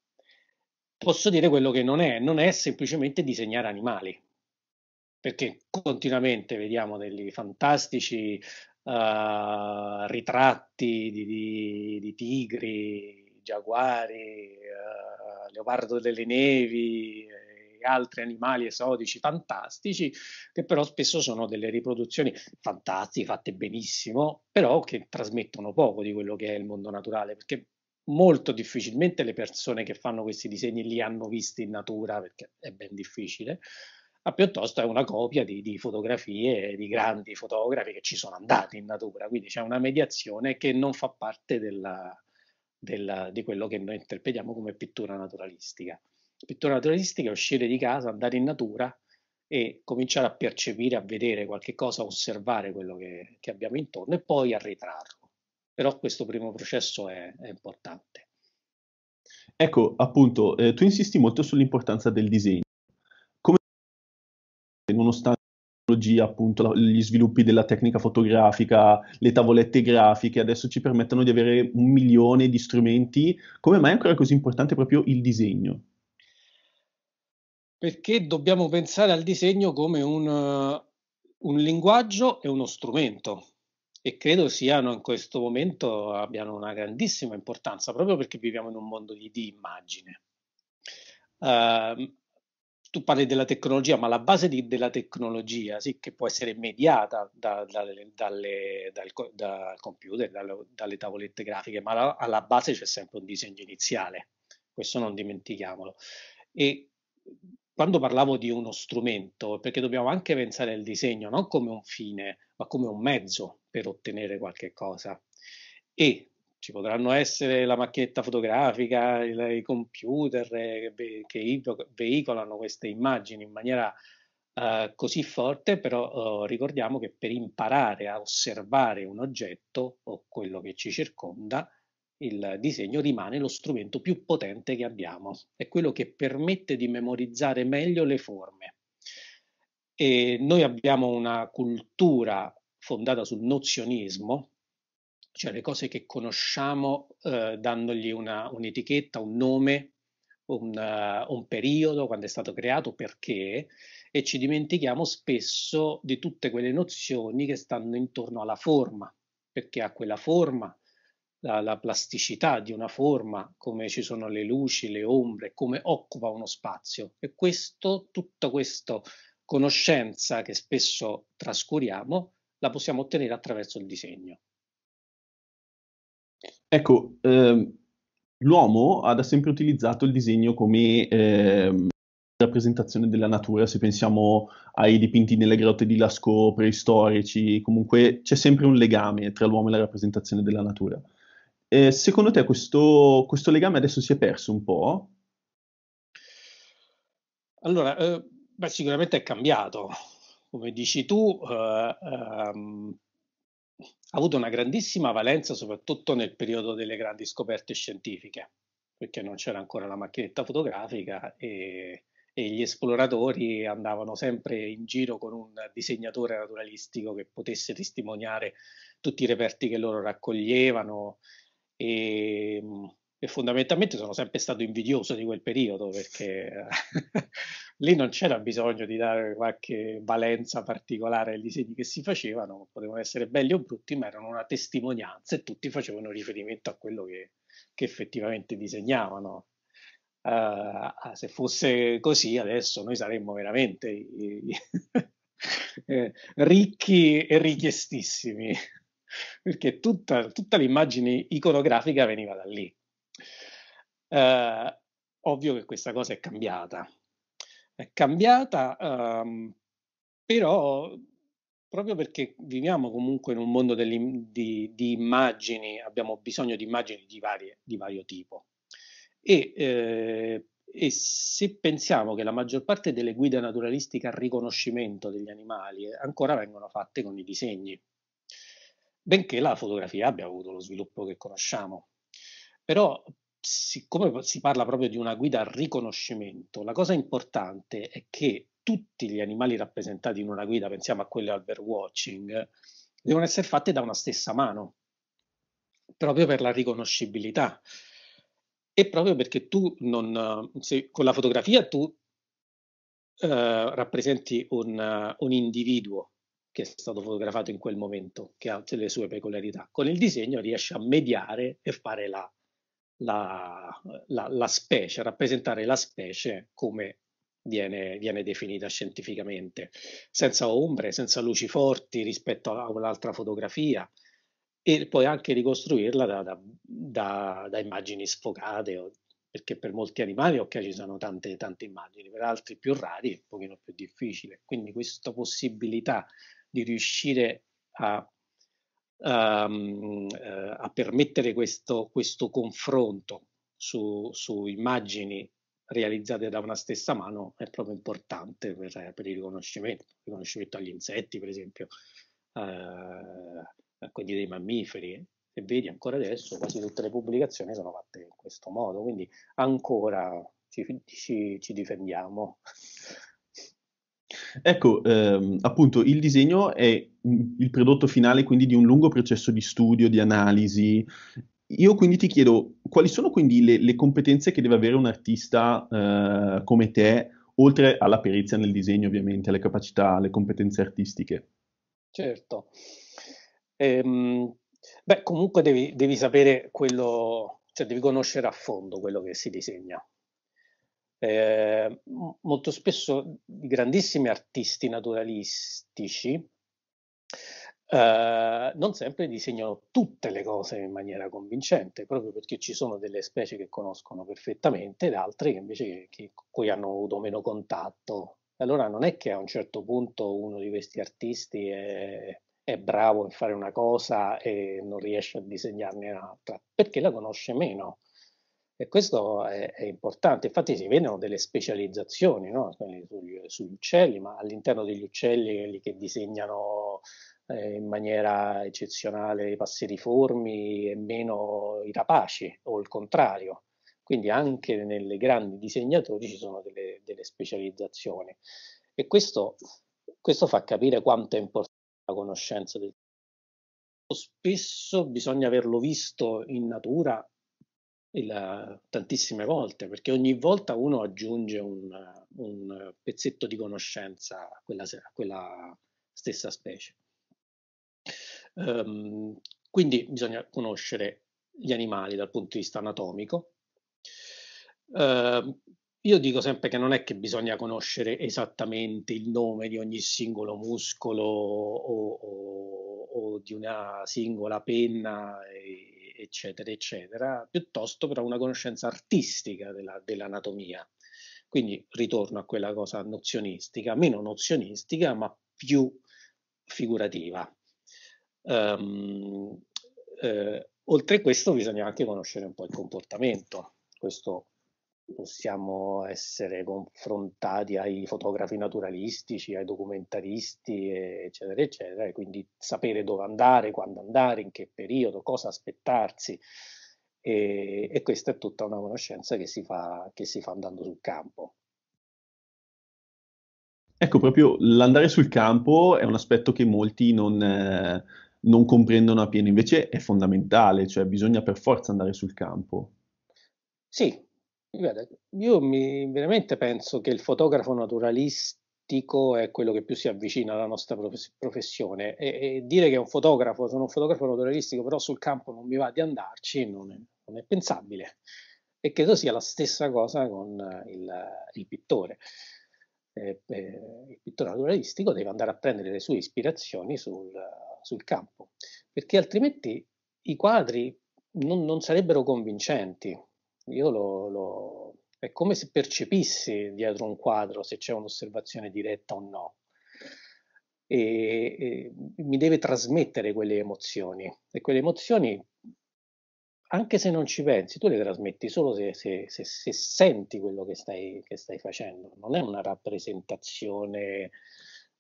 D: Posso dire quello che non è, non è semplicemente disegnare animali, perché continuamente vediamo degli fantastici uh, ritratti di, di, di, tigri, giaguari, uh, leopardo delle nevi, eh, altri animali esotici fantastici, che però spesso sono delle riproduzioni fantastiche, fatte benissimo, però che trasmettono poco di quello che è il mondo naturale, perché molto difficilmente le persone che fanno questi disegni li hanno visti in natura, perché è ben difficile, ma piuttosto è una copia di, di, fotografie di grandi fotografi che ci sono andati in natura, quindi c'è una mediazione che non fa parte della, della, di quello che noi interpretiamo come pittura naturalistica pittura naturalistica uscire di casa, andare in natura e cominciare a percepire, a vedere qualche cosa, a osservare quello che, che abbiamo intorno e poi arretrarlo. ritrarlo. Però questo primo processo è, è importante.
C: Ecco, appunto, eh, tu insisti molto sull'importanza del disegno. Come nonostante appunto gli sviluppi della tecnica fotografica, le tavolette grafiche adesso ci permettono di avere un milione di strumenti, come mai è ancora così importante proprio il disegno?
D: perché dobbiamo pensare al disegno come un, eh, un linguaggio e uno strumento e credo siano in questo momento abbiano una grandissima importanza proprio perché viviamo in un mondo di, di immagine. Uh, tu parli della tecnologia, ma la base di, della tecnologia, sì, che può essere mediata da, da, dalle, dal, dal, computer, dalle, dalle tavolette grafiche, ma la, alla base c'è sempre un disegno iniziale, questo non dimentichiamolo. E quando parlavo di uno strumento, perché dobbiamo anche pensare al disegno non come un fine, ma come un mezzo per ottenere qualche cosa. E ci potranno essere la macchinetta fotografica, il, i computer eh, che, che veicolano queste immagini in maniera uh, così forte, però uh, ricordiamo che per imparare a osservare un oggetto o quello che ci circonda, il disegno rimane lo strumento più potente che abbiamo, è quello che permette di memorizzare meglio le forme. E noi abbiamo una cultura fondata sul nozionismo, cioè le cose che conosciamo eh, dandogli un'etichetta, un nome, un, uh, un, periodo, quando è stato creato, perché, e ci dimentichiamo spesso di tutte quelle nozioni che stanno intorno alla forma, perché ha quella forma, la, la, plasticità di una forma, come ci sono le luci, le ombre, come occupa uno spazio. E questo, tutta questa conoscenza che spesso trascuriamo, la possiamo ottenere attraverso il disegno.
C: Ecco, ehm, l'uomo ha da sempre utilizzato il disegno come ehm, rappresentazione della natura, se pensiamo ai dipinti nelle grotte di Lascaux preistorici, comunque c'è sempre un legame tra l'uomo e la rappresentazione della natura. Eh, secondo te questo, questo, legame adesso si è perso un po'?
D: Allora, eh, beh, sicuramente è cambiato. Come dici tu, eh, ehm, ha avuto una grandissima valenza soprattutto nel periodo delle grandi scoperte scientifiche, perché non c'era ancora la macchinetta fotografica e, e gli esploratori andavano sempre in giro con un disegnatore naturalistico che potesse testimoniare tutti i reperti che loro raccoglievano, e, ehm, e fondamentalmente sono sempre stato invidioso di quel periodo perché lì non c'era bisogno di dare qualche valenza particolare ai disegni che si facevano, potevano essere belli o brutti, ma erano una testimonianza e tutti facevano riferimento a quello che, che effettivamente disegnavano. Uh, se fosse così adesso noi saremmo veramente eh, ricchi e richiestissimi perché tutta, tutta l'immagine iconografica veniva da lì. Eh, ovvio che questa cosa è cambiata, è cambiata ehm, però proprio perché viviamo comunque in un mondo di, di, immagini, abbiamo bisogno di immagini di, varie, di vario tipo. E, eh, e, se pensiamo che la maggior parte delle guide naturalistiche al riconoscimento degli animali ancora vengono fatte con i disegni, benché la fotografia abbia avuto lo sviluppo che conosciamo. Però siccome si parla proprio di una guida al riconoscimento, la cosa importante è che tutti gli animali rappresentati in una guida, pensiamo a quelli al watching, devono essere fatti da una stessa mano, proprio per la riconoscibilità. E proprio perché tu non, se, con la fotografia tu eh, rappresenti un, un individuo, che è stato fotografato in quel momento, che ha delle sue peculiarità. Con il disegno riesce a mediare e fare la, la, la, la specie, rappresentare la specie come viene, viene, definita scientificamente, senza ombre, senza luci forti rispetto a un'altra fotografia e poi anche ricostruirla da, da, da, da immagini sfocate perché per molti animali ok ci sono tante tante immagini, per altri più rari è un pochino più difficile, quindi questa possibilità di riuscire a, um, a permettere questo, questo confronto su, su, immagini realizzate da una stessa mano è proprio importante per, eh, per il riconoscimento, il riconoscimento agli insetti per esempio, uh, quindi dei mammiferi, e vedi ancora adesso quasi tutte le pubblicazioni sono fatte in questo modo, quindi ancora ci, ci, ci difendiamo.
C: Ecco, ehm, appunto, il disegno è il prodotto finale quindi di un lungo processo di studio, di analisi. Io quindi ti chiedo quali sono quindi le, le competenze che deve avere un artista eh, come te, oltre alla perizia nel disegno ovviamente, alle capacità, alle competenze artistiche.
D: Certo. Ehm, beh, comunque devi, devi sapere quello, cioè devi conoscere a fondo quello che si disegna eh, molto spesso di grandissimi artisti naturalistici, eh, non sempre disegnano tutte le cose in maniera convincente, proprio perché ci sono delle specie che conoscono perfettamente ed altre che invece che, con cui hanno avuto meno contatto. Allora non è che a un certo punto uno di questi artisti è, è bravo in fare una cosa e non riesce a disegnarne un'altra, perché la conosce meno e questo è, è, importante, infatti si vedono delle specializzazioni no? sugli, sugli, uccelli, ma all'interno degli uccelli quelli che disegnano eh, in maniera eccezionale i passeriformi e meno i rapaci o il contrario. Quindi anche nelle grandi disegnatori ci sono delle, delle specializzazioni e questo, questo fa capire quanto è importante la conoscenza del spesso bisogna averlo visto in natura il, tantissime volte, perché ogni volta uno aggiunge un, un pezzetto di conoscenza a quella, a quella stessa specie. Um, quindi bisogna conoscere gli animali dal punto di vista anatomico. Uh, io dico sempre che non è che bisogna conoscere esattamente il nome di ogni singolo muscolo o, o, o di una singola penna. E, eccetera, eccetera, piuttosto però una conoscenza artistica della, dell'anatomia. Quindi ritorno a quella cosa nozionistica, meno nozionistica, ma più figurativa. Um, eh, oltre a questo bisogna anche conoscere un po' il comportamento, questo possiamo essere confrontati ai fotografi naturalistici, ai documentaristi, eccetera, eccetera, e quindi sapere dove andare, quando andare, in che periodo, cosa aspettarsi. E, e questa è tutta una conoscenza che si fa, che si fa andando sul campo.
C: Ecco, proprio l'andare sul campo è un aspetto che molti non, eh, non comprendono appieno, invece è fondamentale, cioè bisogna per forza andare sul campo.
D: Sì, Guarda, io mi, veramente penso che il fotografo naturalistico è quello che più si avvicina alla nostra professione e, e, dire che è un fotografo, sono un fotografo naturalistico, però sul campo non mi va di andarci, non è, non è pensabile. E credo sia la stessa cosa con il, il pittore. Eh, eh, il pittore naturalistico deve andare a prendere le sue ispirazioni sul, sul campo, perché altrimenti i quadri non, non sarebbero convincenti io lo, lo, è come se percepissi dietro un quadro se c'è un'osservazione diretta o no. E, e, mi deve trasmettere quelle emozioni e quelle emozioni anche se non ci pensi tu le trasmetti solo se, se, se, se senti quello che stai, che stai, facendo non è una rappresentazione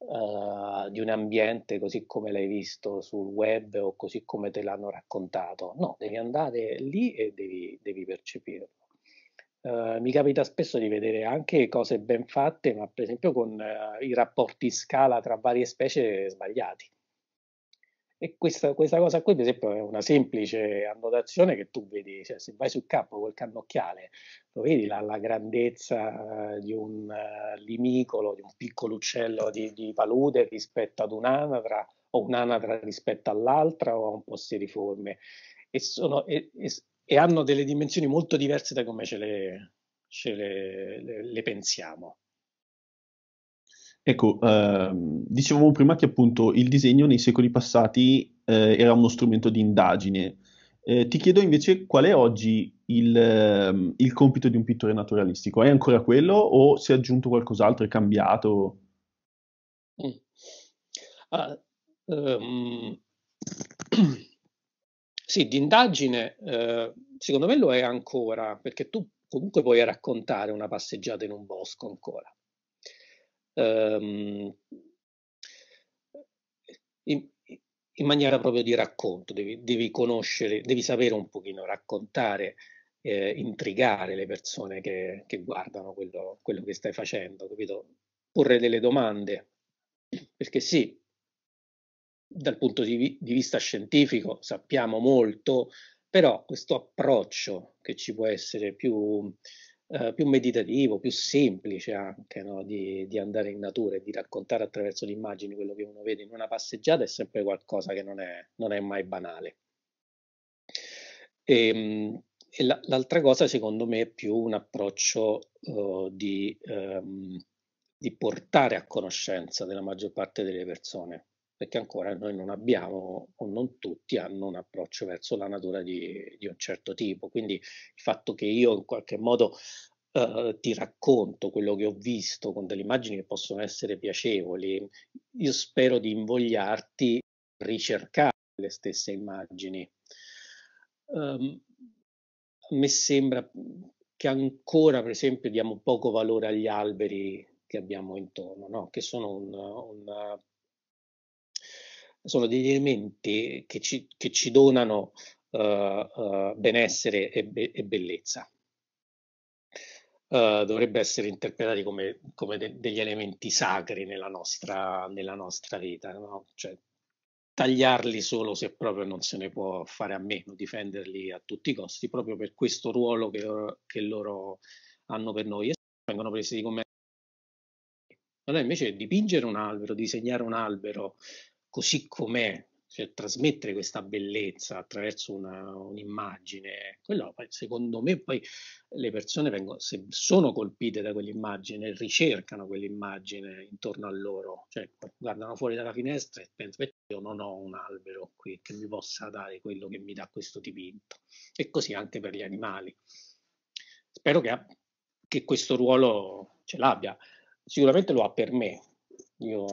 D: eh, di un ambiente così come l'hai visto sul web o così come te l'hanno raccontato. No, devi andare lì e devi, devi percepirlo. Uh, mi capita spesso di vedere anche cose ben fatte, ma per esempio con uh, i rapporti scala tra varie specie sbagliati. E questa, questa, cosa qui, per esempio, è una semplice annotazione che tu vedi, cioè se vai sul campo col cannocchiale, lo vedi la, la grandezza eh, di un uh, limicolo, di un piccolo uccello di, di palude rispetto ad un'anatra, o un'anatra rispetto all'altra, o a un posseriforme. E, sono, e, e, e hanno delle dimensioni molto diverse da come ce le, ce le, le, le pensiamo.
C: Ecco, eh, dicevamo prima che appunto il disegno nei secoli passati eh, era uno strumento di indagine. Eh, ti chiedo invece qual è oggi il, ehm, il, compito di un pittore naturalistico? È ancora quello o si è aggiunto qualcos'altro, è cambiato?
E: Mm. Ah, um...
D: sì, di indagine eh, secondo me lo è ancora, perché tu comunque puoi raccontare una passeggiata in un bosco ancora ehm, in, in, maniera proprio di racconto, devi, devi, conoscere, devi sapere un pochino raccontare, eh, intrigare le persone che, che guardano quello, quello che stai facendo, capito? Porre delle domande, perché sì, dal punto di, di, vista scientifico sappiamo molto, però questo approccio che ci può essere più eh, più meditativo, più semplice anche no? di, di, andare in natura e di raccontare attraverso le immagini quello che uno vede in una passeggiata è sempre qualcosa che non è, non è mai banale. E, ehm, e la, l'altra cosa secondo me è più un approccio uh, di, um, di portare a conoscenza della maggior parte delle persone perché ancora noi non abbiamo o non tutti hanno un approccio verso la natura di, di un certo tipo. Quindi il fatto che io in qualche modo eh, ti racconto quello che ho visto con delle immagini che possono essere piacevoli, io spero di invogliarti a ricercare le stesse immagini. Um, a me sembra che ancora, per esempio, diamo poco valore agli alberi che abbiamo intorno, no? che sono un, un sono degli elementi che ci, che ci donano uh, uh, benessere e, be e bellezza. Uh, dovrebbe essere interpretati come, come de degli elementi sacri nella nostra, nella nostra vita, no? cioè, tagliarli solo se proprio non se ne può fare a meno, difenderli a tutti i costi, proprio per questo ruolo che, loro, che loro hanno per noi. E vengono presi come... Allora invece dipingere un albero, disegnare un albero, così com'è, cioè trasmettere questa bellezza attraverso una, un'immagine, quello secondo me poi le persone vengono, se sono colpite da quell'immagine, ricercano quell'immagine intorno a loro, cioè guardano fuori dalla finestra e pensano perché io non ho un albero qui che mi possa dare quello che mi dà questo dipinto. E così anche per gli animali. Spero che, che questo ruolo ce l'abbia. Sicuramente lo ha per me, io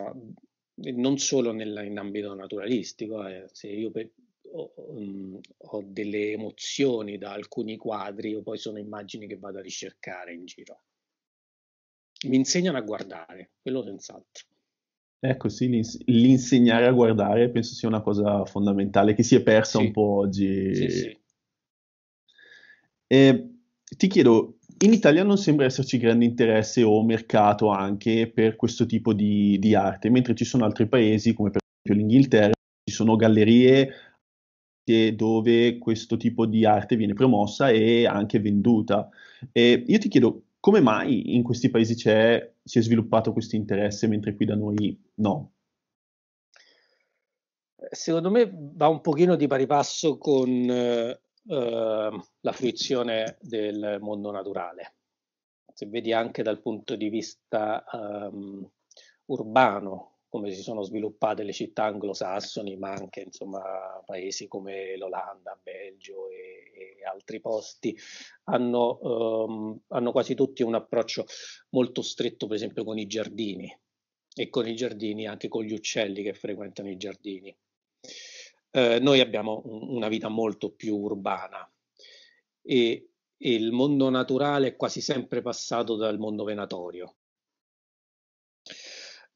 D: non solo nel, in ambito naturalistico, eh, se io pe- ho, um, ho, delle emozioni da alcuni quadri o poi sono immagini che vado a ricercare in giro. Mi insegnano a guardare, quello senz'altro.
C: Ecco sì, l'ins- l'insegnare a guardare penso sia una cosa fondamentale che si è persa sì. un po' oggi. Sì, sì. E ti chiedo, in Italia non sembra esserci grande interesse o mercato anche per questo tipo di, di arte, mentre ci sono altri paesi, come per esempio l'Inghilterra, ci sono gallerie dove questo tipo di arte viene promossa e anche venduta. E io ti chiedo come mai in questi paesi si è sviluppato questo interesse, mentre qui da noi no? Secondo me va un
D: pochino di pari passo con eh, eh, la fruizione del mondo naturale. Se vedi anche dal punto di vista um, urbano come si sono sviluppate le città anglosassoni, ma anche insomma, paesi come l'Olanda, Belgio e, e altri posti, hanno, um, hanno quasi tutti un approccio molto stretto, per esempio, con i giardini e con i giardini anche con gli uccelli che frequentano i giardini. Eh, noi abbiamo un, una vita molto più urbana e, e il mondo naturale è quasi sempre passato dal mondo venatorio.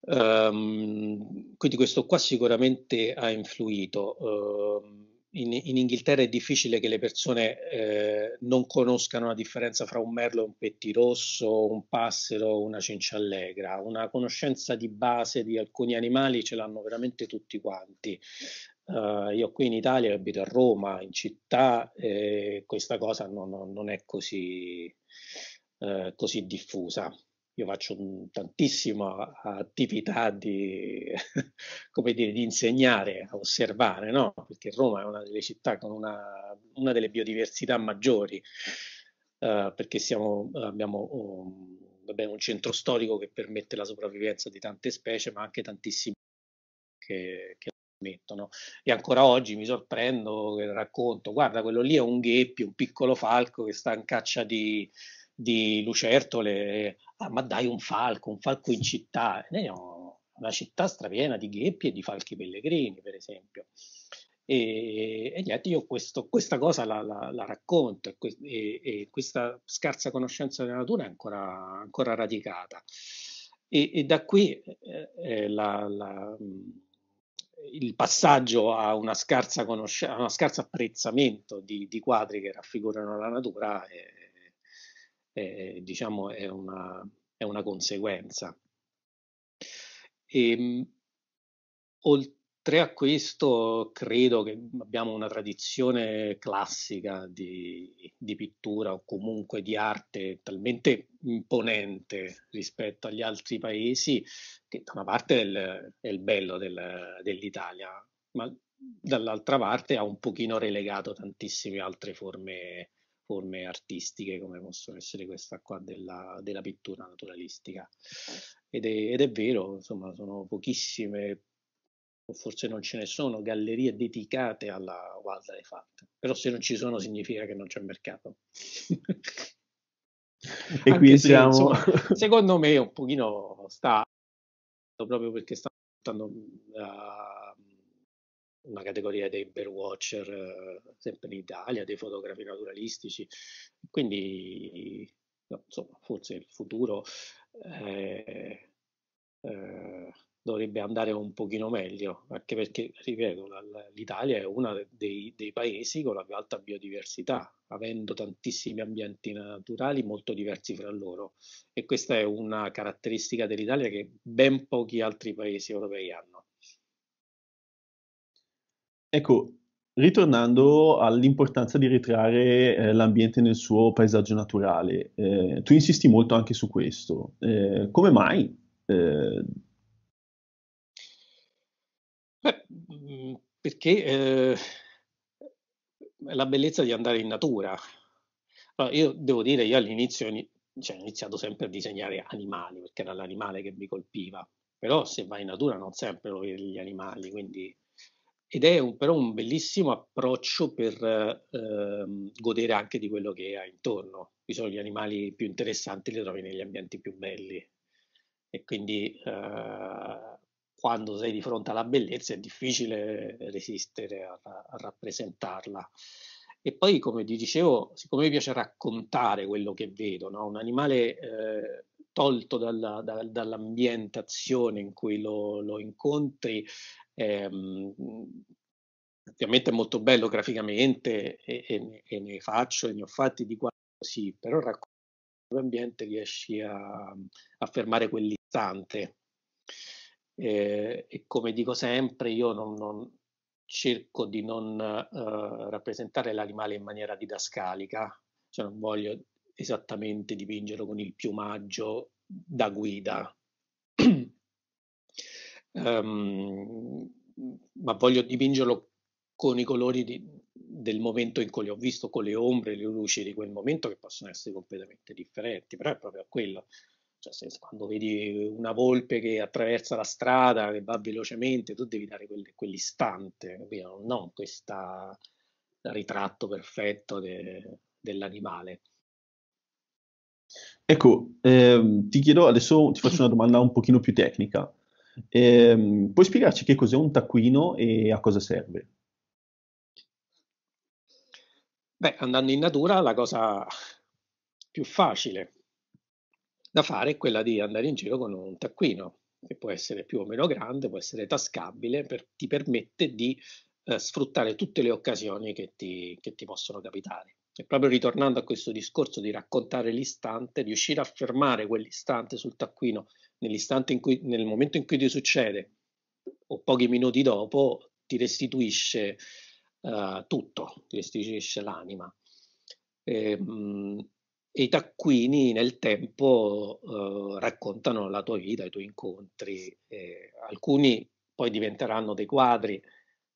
D: Um, quindi questo qua sicuramente ha influito. Uh, in, in, Inghilterra è difficile che le persone eh, non conoscano la differenza tra un merlo e un pettirosso, un passero, o una cinciallegra. Una conoscenza di base di alcuni animali ce l'hanno veramente tutti quanti. Uh, io qui in Italia abito a Roma, in città, e questa cosa non, non è così, uh, così, diffusa. Io faccio mm, tantissima attività di, dire, di insegnare a osservare, no? perché Roma è una delle città con una, una delle biodiversità maggiori, uh, perché siamo, abbiamo um, vabbè, un centro storico che permette la sopravvivenza di tante specie, ma anche tantissime che, che mettono. E ancora oggi mi sorprendo che eh, racconto, guarda, quello lì è un gheppio, un piccolo falco che sta in caccia di, di lucertole, ah, ma dai un falco, un falco in città. Eh, Noi abbiamo una città strapiena di gheppi e di falchi pellegrini, per esempio. E, e niente, io questo, questa cosa la, la, la racconto e, e, questa scarsa conoscenza della natura è ancora, ancora radicata. E, e, da qui eh, eh la, la mm, il passaggio a una scarsa, conosc- a una scarsa apprezzamento di, di, quadri che raffigurano la natura è, eh, è, eh, diciamo, è, una, è una, conseguenza. E, ehm, oltre a questo, credo che abbiamo una tradizione classica di, di pittura o comunque di arte talmente imponente rispetto agli altri paesi, che da una parte è il, è il bello del, dell'Italia, ma dall'altra parte ha un pochino relegato tantissime altre forme, forme artistiche, come possono essere questa qua della, della pittura naturalistica. Ed è, ed è vero, insomma, sono pochissime o forse non ce ne sono gallerie dedicate alla Wild Elephant, però se non ci sono significa che non c'è mercato.
E: e qui siamo... insomma,
D: secondo me un pochino sta proprio perché sta portando uh, una categoria dei bear watcher uh, sempre in Italia, dei fotografi naturalistici, quindi insomma forse il futuro è, eh, eh dovrebbe andare un pochino meglio, anche perché, ripeto, l'Italia è uno dei, dei, paesi con la più alta biodiversità, avendo tantissimi ambienti naturali molto diversi fra loro e questa è una caratteristica dell'Italia che ben pochi altri paesi europei hanno.
C: Ecco, ritornando all'importanza di ritrarre eh, l'ambiente nel suo paesaggio naturale, eh, tu insisti molto anche su questo. Eh, come mai? Eh,
D: perché eh, la bellezza di andare in natura. Allora, io devo dire, io all'inizio cioè, ho iniziato sempre a disegnare animali, perché era l'animale che mi colpiva, però se vai in natura non sempre lo vedi gli animali, quindi... Ed è un, però un bellissimo approccio per eh, godere anche di quello che hai intorno. Ci sono gli animali più interessanti, li trovi negli ambienti più belli. E quindi eh, quando sei di fronte alla bellezza è difficile resistere a, a rappresentarla. E poi, come ti dicevo, siccome mi piace raccontare quello che vedo, no? un animale eh, tolto dalla, da, dall'ambientazione in cui lo, lo incontri, ehm, ovviamente è molto bello graficamente e, e, e, ne faccio e ne ho fatti di quanto sì, però raccontare l'ambiente riesci a, a fermare quell'istante. Eh, e come dico sempre, io non, non cerco di non eh, rappresentare l'animale in maniera didascalica, cioè non voglio esattamente dipingerlo con il piumaggio da guida, um, ma voglio dipingerlo con i colori di, del momento in cui li ho visto, con le ombre, le luci di quel momento che possono essere completamente differenti, però è proprio quello, cioè, se, quando vedi una volpe che attraversa la strada, che va velocemente, tu devi dare quel, quell'istante, capito? non questo ritratto perfetto de, dell'animale.
C: Ecco, ehm, ti chiedo adesso, ti faccio una domanda un pochino più tecnica. Ehm, puoi spiegarci che cos'è un taccuino e a cosa serve?
D: Beh, andando in natura la cosa più facile da fare è quella di andare in giro con un taccuino, che può essere più o meno grande, può essere tascabile, per, ti permette di eh, sfruttare tutte le occasioni che ti, che ti possono capitare. E proprio ritornando a questo discorso di raccontare l'istante, riuscire a fermare quell'istante sul taccuino nell'istante in cui, nel momento in cui ti succede o pochi minuti dopo, ti restituisce uh, tutto, ti restituisce l'anima. E, ehm, mh, e i taccuini nel tempo eh, raccontano la tua vita, i tuoi incontri, eh, alcuni poi diventeranno dei quadri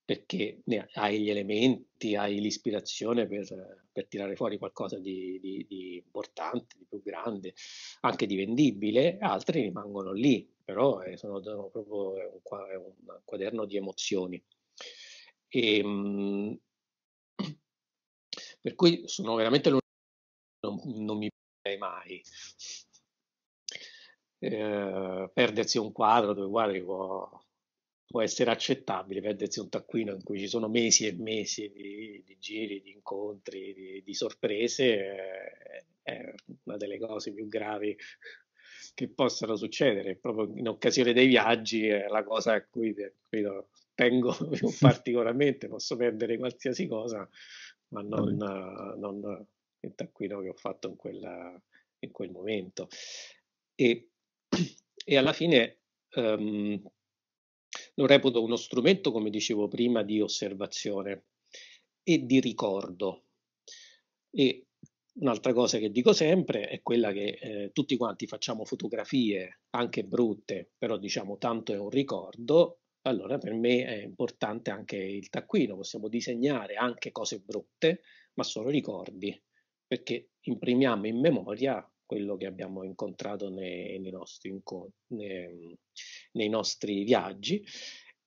D: perché ne hai gli elementi, hai l'ispirazione per, per tirare fuori qualcosa di, di, di, importante, di più grande, anche di vendibile, altri rimangono lì, però è, eh, sono, sono proprio, è un, è un, quaderno di emozioni. E, ehm, mh, per cui sono veramente non mi perderei mai. Eh, perdersi un quadro, dove quadri può, può, essere accettabile, perdersi un taccuino in cui ci sono mesi e mesi di, di giri, di incontri, di, di sorprese, eh, è una delle cose più gravi che possano succedere. Proprio in occasione dei viaggi è la cosa a cui, a eh, cui tengo particolarmente, posso perdere qualsiasi cosa, ma non, non il taccuino che ho fatto in, quella, in quel momento. E, e alla fine um, lo reputo uno strumento, come dicevo prima, di osservazione e di ricordo. E un'altra cosa che dico sempre è quella che eh, tutti quanti facciamo fotografie, anche brutte, però diciamo tanto è un ricordo, allora per me è importante anche il taccuino, possiamo disegnare anche cose brutte, ma sono ricordi perché imprimiamo in memoria quello che abbiamo incontrato nei, nei, nostri, inco nei, nei nostri, viaggi.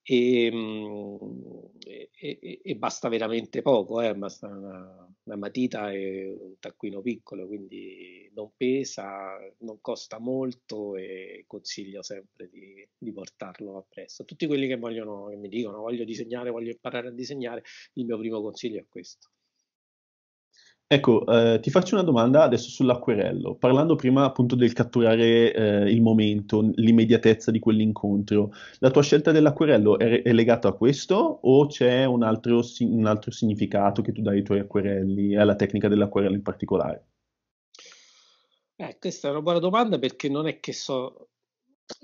D: Ehm, e, e, e, basta veramente poco, eh? basta una, una, matita e un taccuino piccolo, quindi non pesa, non costa molto e consiglio sempre di, di portarlo appresso. Tutti quelli che vogliono, che mi dicono voglio disegnare, voglio imparare a disegnare, il mio primo consiglio è questo.
C: Ecco, eh, ti faccio una domanda adesso sull'acquerello, parlando prima appunto del catturare eh, il momento, l'immediatezza di quell'incontro. La tua scelta dell'acquerello è, è legata a questo o c'è un altro, un altro, significato che tu dai ai tuoi acquerelli, alla tecnica dell'acquerello in particolare?
D: Eh, questa è una buona domanda perché non è che so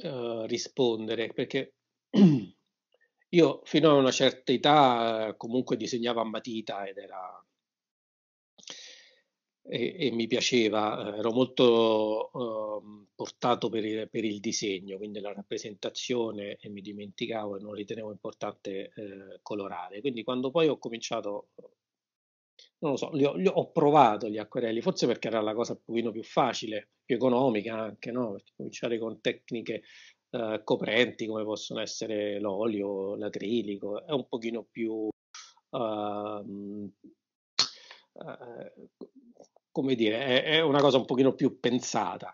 D: uh, rispondere, perché io fino a una certa età eh, comunque disegnavo a matita ed era e, e mi piaceva, eh, ero molto eh, portato per il, per il, disegno, quindi la rappresentazione e mi dimenticavo e non ritenevo importante eh, colorare. Quindi quando poi ho cominciato, non lo so, li ho, li ho, provato gli acquerelli, forse perché era la cosa un pochino più facile, più economica anche, no? cominciare con tecniche eh, coprenti come possono essere l'olio, l'acrilico, è un pochino più... Uh, uh, come dire, è, è una cosa un pochino più pensata.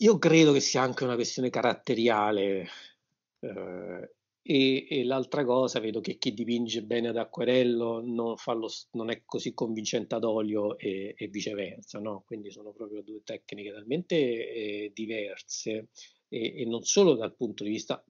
D: Io credo che sia anche una questione caratteriale eh, e, e, l'altra cosa, vedo che chi dipinge bene ad acquerello non, lo, non è così convincente ad olio e, e viceversa, no? quindi sono proprio due tecniche talmente eh, diverse e, e non solo dal punto di vista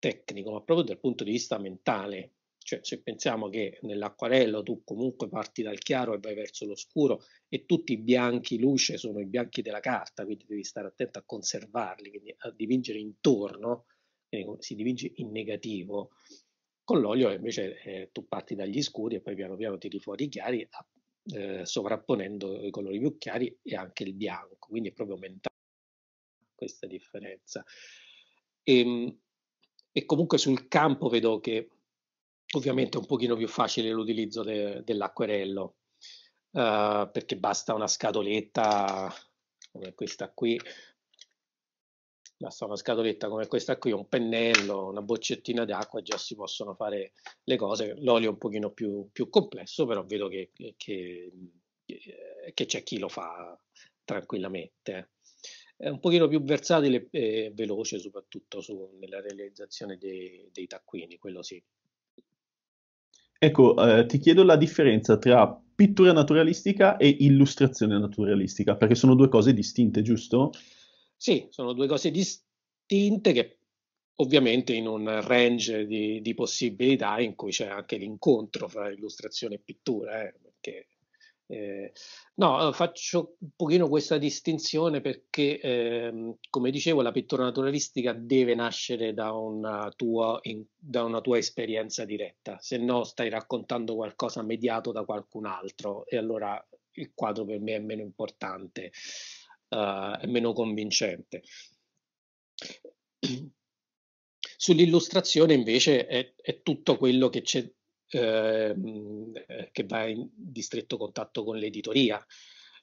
D: tecnico, ma proprio dal punto di vista mentale, cioè, se pensiamo che nell'acquarello tu comunque parti dal chiaro e vai verso lo scuro e tutti i bianchi luce sono i bianchi della carta, quindi devi stare attento a conservarli, quindi a dipingere intorno, quindi si dipinge in negativo. Con l'olio invece eh, tu parti dagli scuri e poi piano piano tiri fuori i chiari, eh, sovrapponendo i colori più chiari e anche il bianco, quindi è proprio mentale questa differenza. E, ehm, e comunque sul campo vedo che ovviamente è un pochino più facile l'utilizzo de, dell'acquerello eh, perché basta una scatoletta come questa qui basta una scatoletta come questa qui un pennello, una boccettina d'acqua già si possono fare le cose l'olio è un pochino più, più complesso però vedo che, che, che eh, c'è chi lo fa tranquillamente è un pochino più versatile e veloce soprattutto su, nella realizzazione dei, dei taccuini quello sì
C: Ecco, eh, ti chiedo la differenza tra pittura naturalistica e illustrazione naturalistica, perché sono due cose distinte, giusto? Sì, sono due cose distinte
D: che ovviamente in un range di, di possibilità in cui c'è anche l'incontro fra illustrazione e pittura, eh, perché eh, no, faccio un pochino questa distinzione perché, ehm, come dicevo, la pittura naturalistica deve nascere da una, tua, in, da una tua esperienza diretta, se no stai raccontando qualcosa mediato da qualcun altro e allora il quadro per me è meno importante, uh, è meno convincente. Sull'illustrazione invece è, è tutto quello che c'è Ehm, eh, che va in distretto contatto con l'editoria,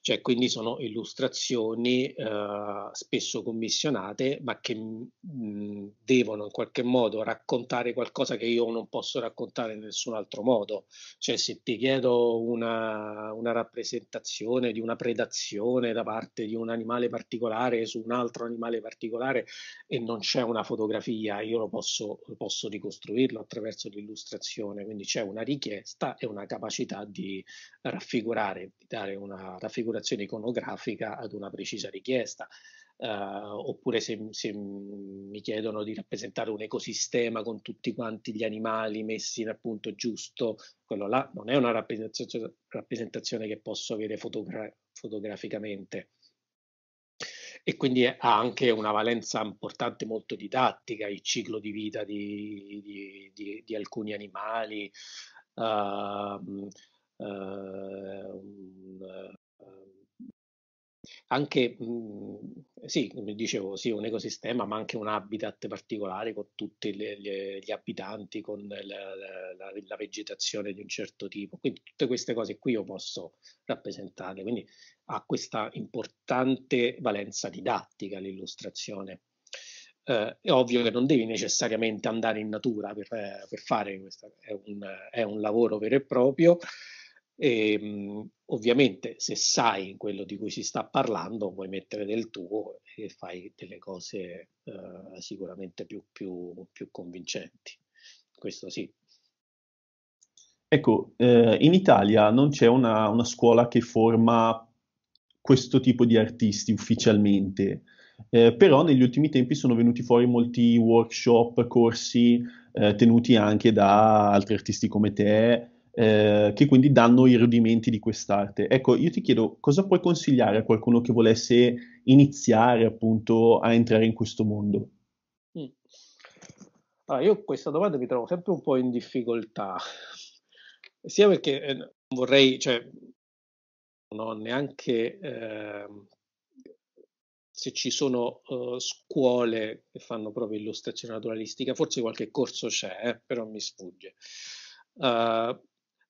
D: cioè quindi sono illustrazioni eh, spesso commissionate ma che mh, mm, mm, devono in qualche modo raccontare qualcosa che io non posso raccontare in nessun altro modo, cioè se ti chiedo una, una rappresentazione di una predazione da parte di un animale particolare su un altro animale particolare e non c'è una fotografia, io lo posso, posso ricostruirlo attraverso l'illustrazione, quindi c'è una richiesta e una capacità di raffigurare, di dare una raffigurazione raffigurazione iconografica ad una precisa richiesta. Uh, oppure se, se, mi chiedono di rappresentare un ecosistema con tutti quanti gli animali messi nel punto giusto, quello là non è una rappresentazione, rappresentazione che posso avere fotogra fotograficamente. E quindi ha anche una valenza importante, molto didattica, il ciclo di vita di, di, di, di alcuni animali. Uh, uh, Ehm, anche, mhmm, sì, come dicevo, sì, un ecosistema, ma anche un habitat particolare con tutti le, le, gli abitanti, con la, la, la, vegetazione di un certo tipo. Quindi tutte queste cose qui io posso rappresentarle. Quindi ha questa importante valenza didattica l'illustrazione. Eh, è ovvio che non devi necessariamente andare in natura per, eh, per fare questo, è un, è un lavoro vero e proprio. E, ehm, mh, Ovviamente se sai quello di cui si sta parlando puoi mettere del tuo e fai delle cose eh, sicuramente più, più, più convincenti. Questo sì,
C: Ecco, eh, in Italia non c'è una, una, scuola che forma questo tipo di artisti ufficialmente, eh, però negli ultimi tempi sono venuti fuori molti workshop, corsi eh, tenuti anche da altri artisti come te eh, che quindi danno i rudimenti di quest'arte. Ecco, io ti chiedo cosa puoi consigliare a qualcuno che volesse iniziare appunto a entrare in questo mondo?
D: Mm. Allora, io questa domanda mi trovo sempre un po' in difficoltà, sia perché eh, vorrei, cioè, non ho neanche eh, se ci sono uh, scuole che fanno proprio illustrazione naturalistica, forse qualche corso c'è, eh, però mi sfugge. Uh,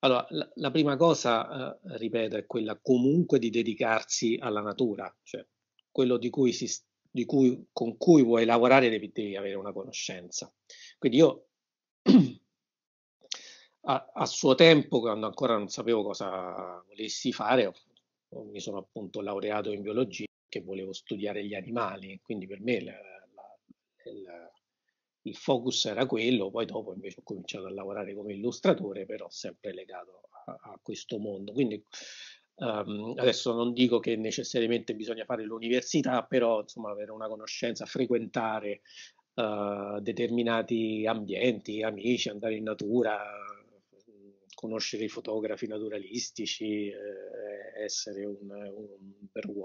D: allora, la, la prima cosa, eh, ripeto, è quella comunque di dedicarsi alla natura, cioè quello di cui si, di cui, con cui vuoi lavorare devi, devi avere una conoscenza. Quindi io a, a, suo tempo, quando ancora non sapevo cosa volessi fare, mi sono appunto laureato in biologia che volevo studiare gli animali, quindi per me la, la, la, il focus era quello, poi dopo invece ho cominciato a lavorare come illustratore, però sempre legato a, a questo mondo. Quindi um, adesso non dico che necessariamente bisogna fare l'università, però insomma avere una conoscenza, frequentare uh, determinati ambienti, amici, andare in natura, conoscere i fotografi naturalistici, eh, essere un, un bird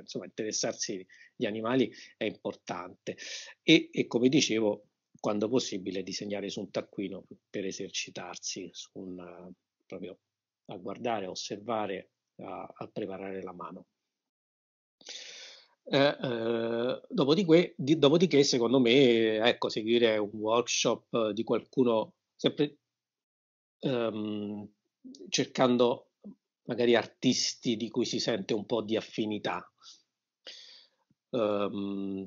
D: insomma interessarsi agli animali è importante. E, e, come dicevo, quando possibile disegnare su un taccuino per esercitarsi una, proprio a guardare, a osservare, a, a preparare la mano. Eh, eh, dopodiché, di, dopodiché, secondo me, ecco, seguire un workshop di qualcuno sempre ehm, cercando magari artisti di cui si sente un po' di affinità. Um,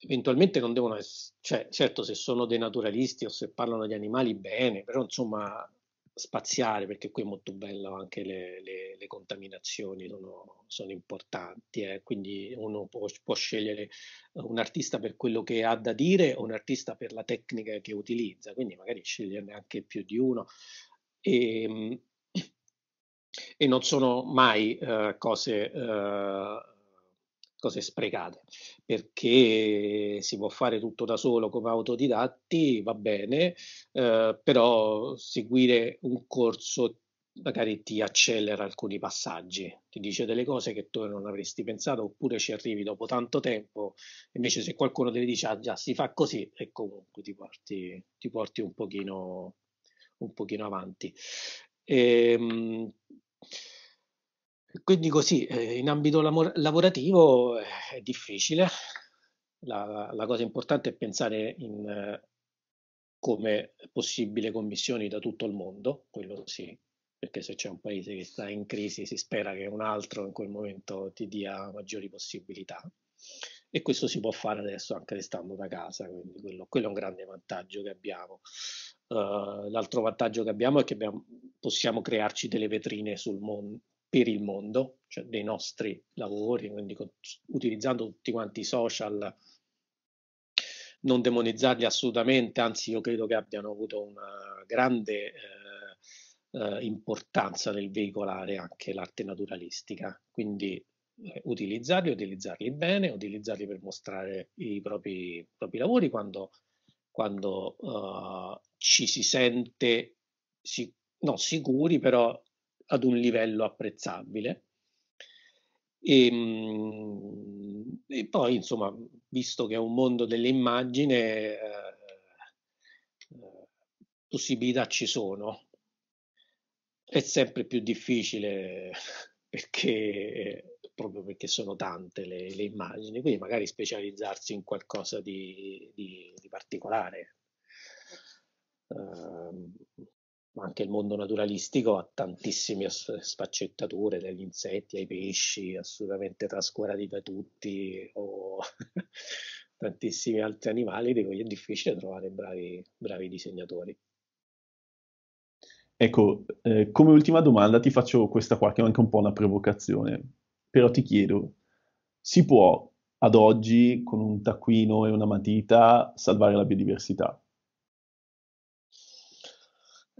D: eventualmente non devono essere, cioè, certo se sono dei naturalisti o se parlano di animali bene, però insomma spaziare, perché qui è molto bello anche le, le, le contaminazioni sono, sono importanti, eh? quindi uno può, può, scegliere eh, un artista per quello che ha da dire o un artista per la tecnica che utilizza, quindi magari sceglierne anche più di uno. E, ehm, e non sono mai uh, cose uh, cose sprecate, perché si può fare tutto da solo come autodidatti, va bene, eh, però seguire un corso magari ti accelera alcuni passaggi, ti dice delle cose che tu non avresti pensato oppure ci arrivi dopo tanto tempo, invece se qualcuno te le dice ah già si fa così e comunque ti porti, ti porti un, pochino, un pochino avanti. ehm, quindi così, eh, in ambito lavorativo eh, è difficile, la, la, cosa importante è pensare in eh, come possibili commissioni da tutto il mondo, quello sì, perché se c'è un paese che sta in crisi si spera che un altro in quel momento ti dia maggiori possibilità e questo si può fare adesso anche restando da casa, quindi quello, quello è un grande vantaggio che abbiamo. Uh, l'altro vantaggio che abbiamo è che abbiamo, possiamo crearci delle vetrine sul mondo, per il mondo, cioè dei nostri lavori, quindi utilizzando tutti quanti i social, non demonizzarli assolutamente, anzi io credo che abbiano avuto una grande eh, eh importanza nel veicolare anche l'arte naturalistica, quindi eh, utilizzarli, utilizzarli bene, utilizzarli per mostrare i propri, propri lavori quando, quando eh, ci si sente si, no, sicuri, però ad un livello apprezzabile. E, ehm, e, poi, insomma, visto che è un mondo dell'immagine, eh, eh, possibilità ci sono. È sempre più difficile perché, proprio perché sono tante le, le immagini, quindi magari specializzarsi in qualcosa di, di, di particolare. Uh, ma anche il mondo naturalistico ha tantissime sfaccettature, dagli insetti ai pesci, assolutamente trascurati da tutti, o tantissimi altri animali di cui è difficile trovare bravi, bravi disegnatori.
C: Ecco, eh, come ultima domanda ti faccio questa qua che è anche un po' una provocazione, però ti chiedo, si può ad oggi con un taccuino e una matita salvare la biodiversità?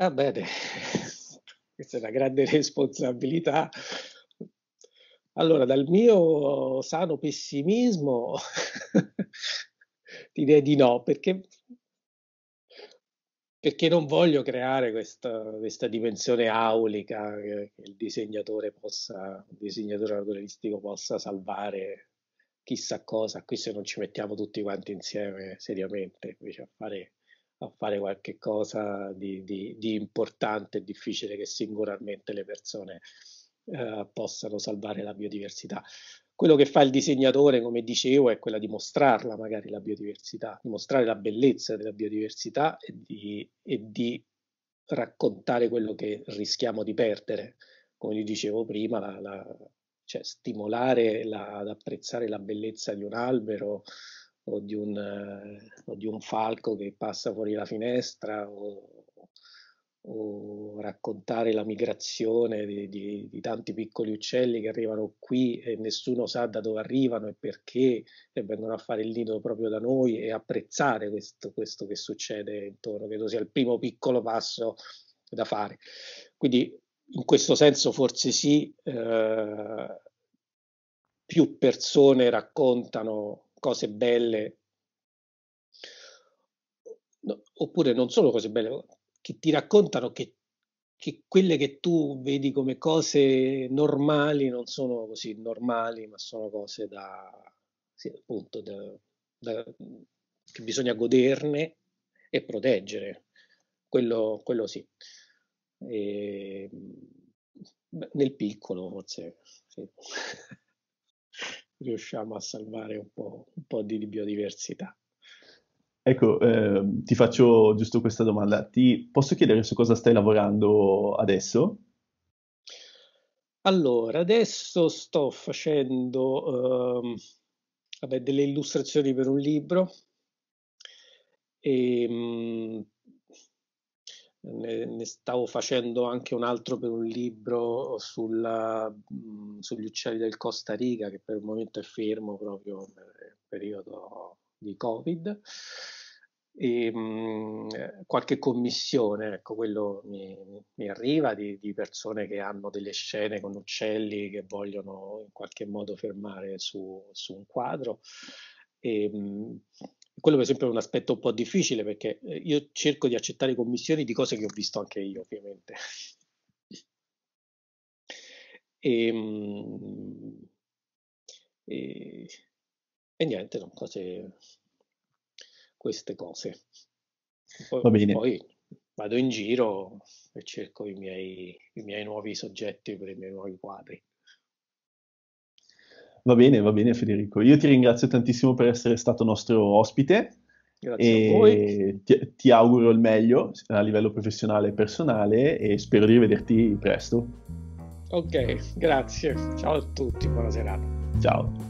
D: Ah bene, questa è una grande responsabilità. Allora, dal mio sano pessimismo direi di no, perché, perché non voglio creare questa, questa dimensione aulica che, che il disegnatore possa, il disegnatore naturalistico possa salvare chissà cosa, qui se non ci mettiamo tutti quanti insieme seriamente, invece a fare a fare qualche cosa di, di, di importante e difficile che singolarmente le persone eh, possano salvare la biodiversità. Quello che fa il disegnatore, come dicevo, è quella di mostrarla magari la biodiversità, di mostrare la bellezza della biodiversità e di, e di raccontare quello che rischiamo di perdere. Come dicevo prima, la, la, cioè stimolare la, ad apprezzare la bellezza di un albero, o di un, o di un falco che passa fuori la finestra o, o raccontare la migrazione di, di, di, tanti piccoli uccelli che arrivano qui e nessuno sa da dove arrivano e perché e vengono a fare il nido proprio da noi e apprezzare questo, questo che succede intorno, credo sia il primo piccolo passo da fare. Quindi in questo senso forse sì, eh, più persone raccontano cose belle, no, oppure non solo cose belle, che ti raccontano che, che, quelle che tu vedi come cose normali non sono così normali, ma sono cose da, sì, appunto, da, da, che bisogna goderne e proteggere. Quello, quello sì. E, ehm, nel piccolo, forse. Sì. riusciamo a salvare un po', un po di biodiversità.
C: Ecco, eh, ti faccio giusto questa domanda. Ti posso chiedere su cosa stai lavorando adesso?
D: Allora, adesso sto facendo ehm, vabbè, delle illustrazioni per un libro e ehm, mh, ne, ne, stavo facendo anche un altro per un libro sulla, mm, sugli uccelli del Costa Rica che per il momento è fermo proprio nel periodo di Covid. E, mh, mm, qualche commissione, ecco, quello mi, mi arriva di, di, persone che hanno delle scene con uccelli che vogliono in qualche modo fermare su, su un quadro. E, mh, mm, quello per esempio è un aspetto un po' difficile perché eh, io cerco di accettare commissioni di cose che ho visto anche io, ovviamente. E, ehm, e, e niente, sono cose, queste cose. Poi, poi, vado in giro e cerco i miei, i miei nuovi soggetti per i miei nuovi quadri.
C: Va bene, va bene Federico. Io ti ringrazio tantissimo per essere stato nostro ospite. Grazie a voi. Ti, ti auguro il meglio a livello professionale e personale e spero di rivederti presto.
D: Ok, grazie. Ciao a tutti, buona serata. Ciao.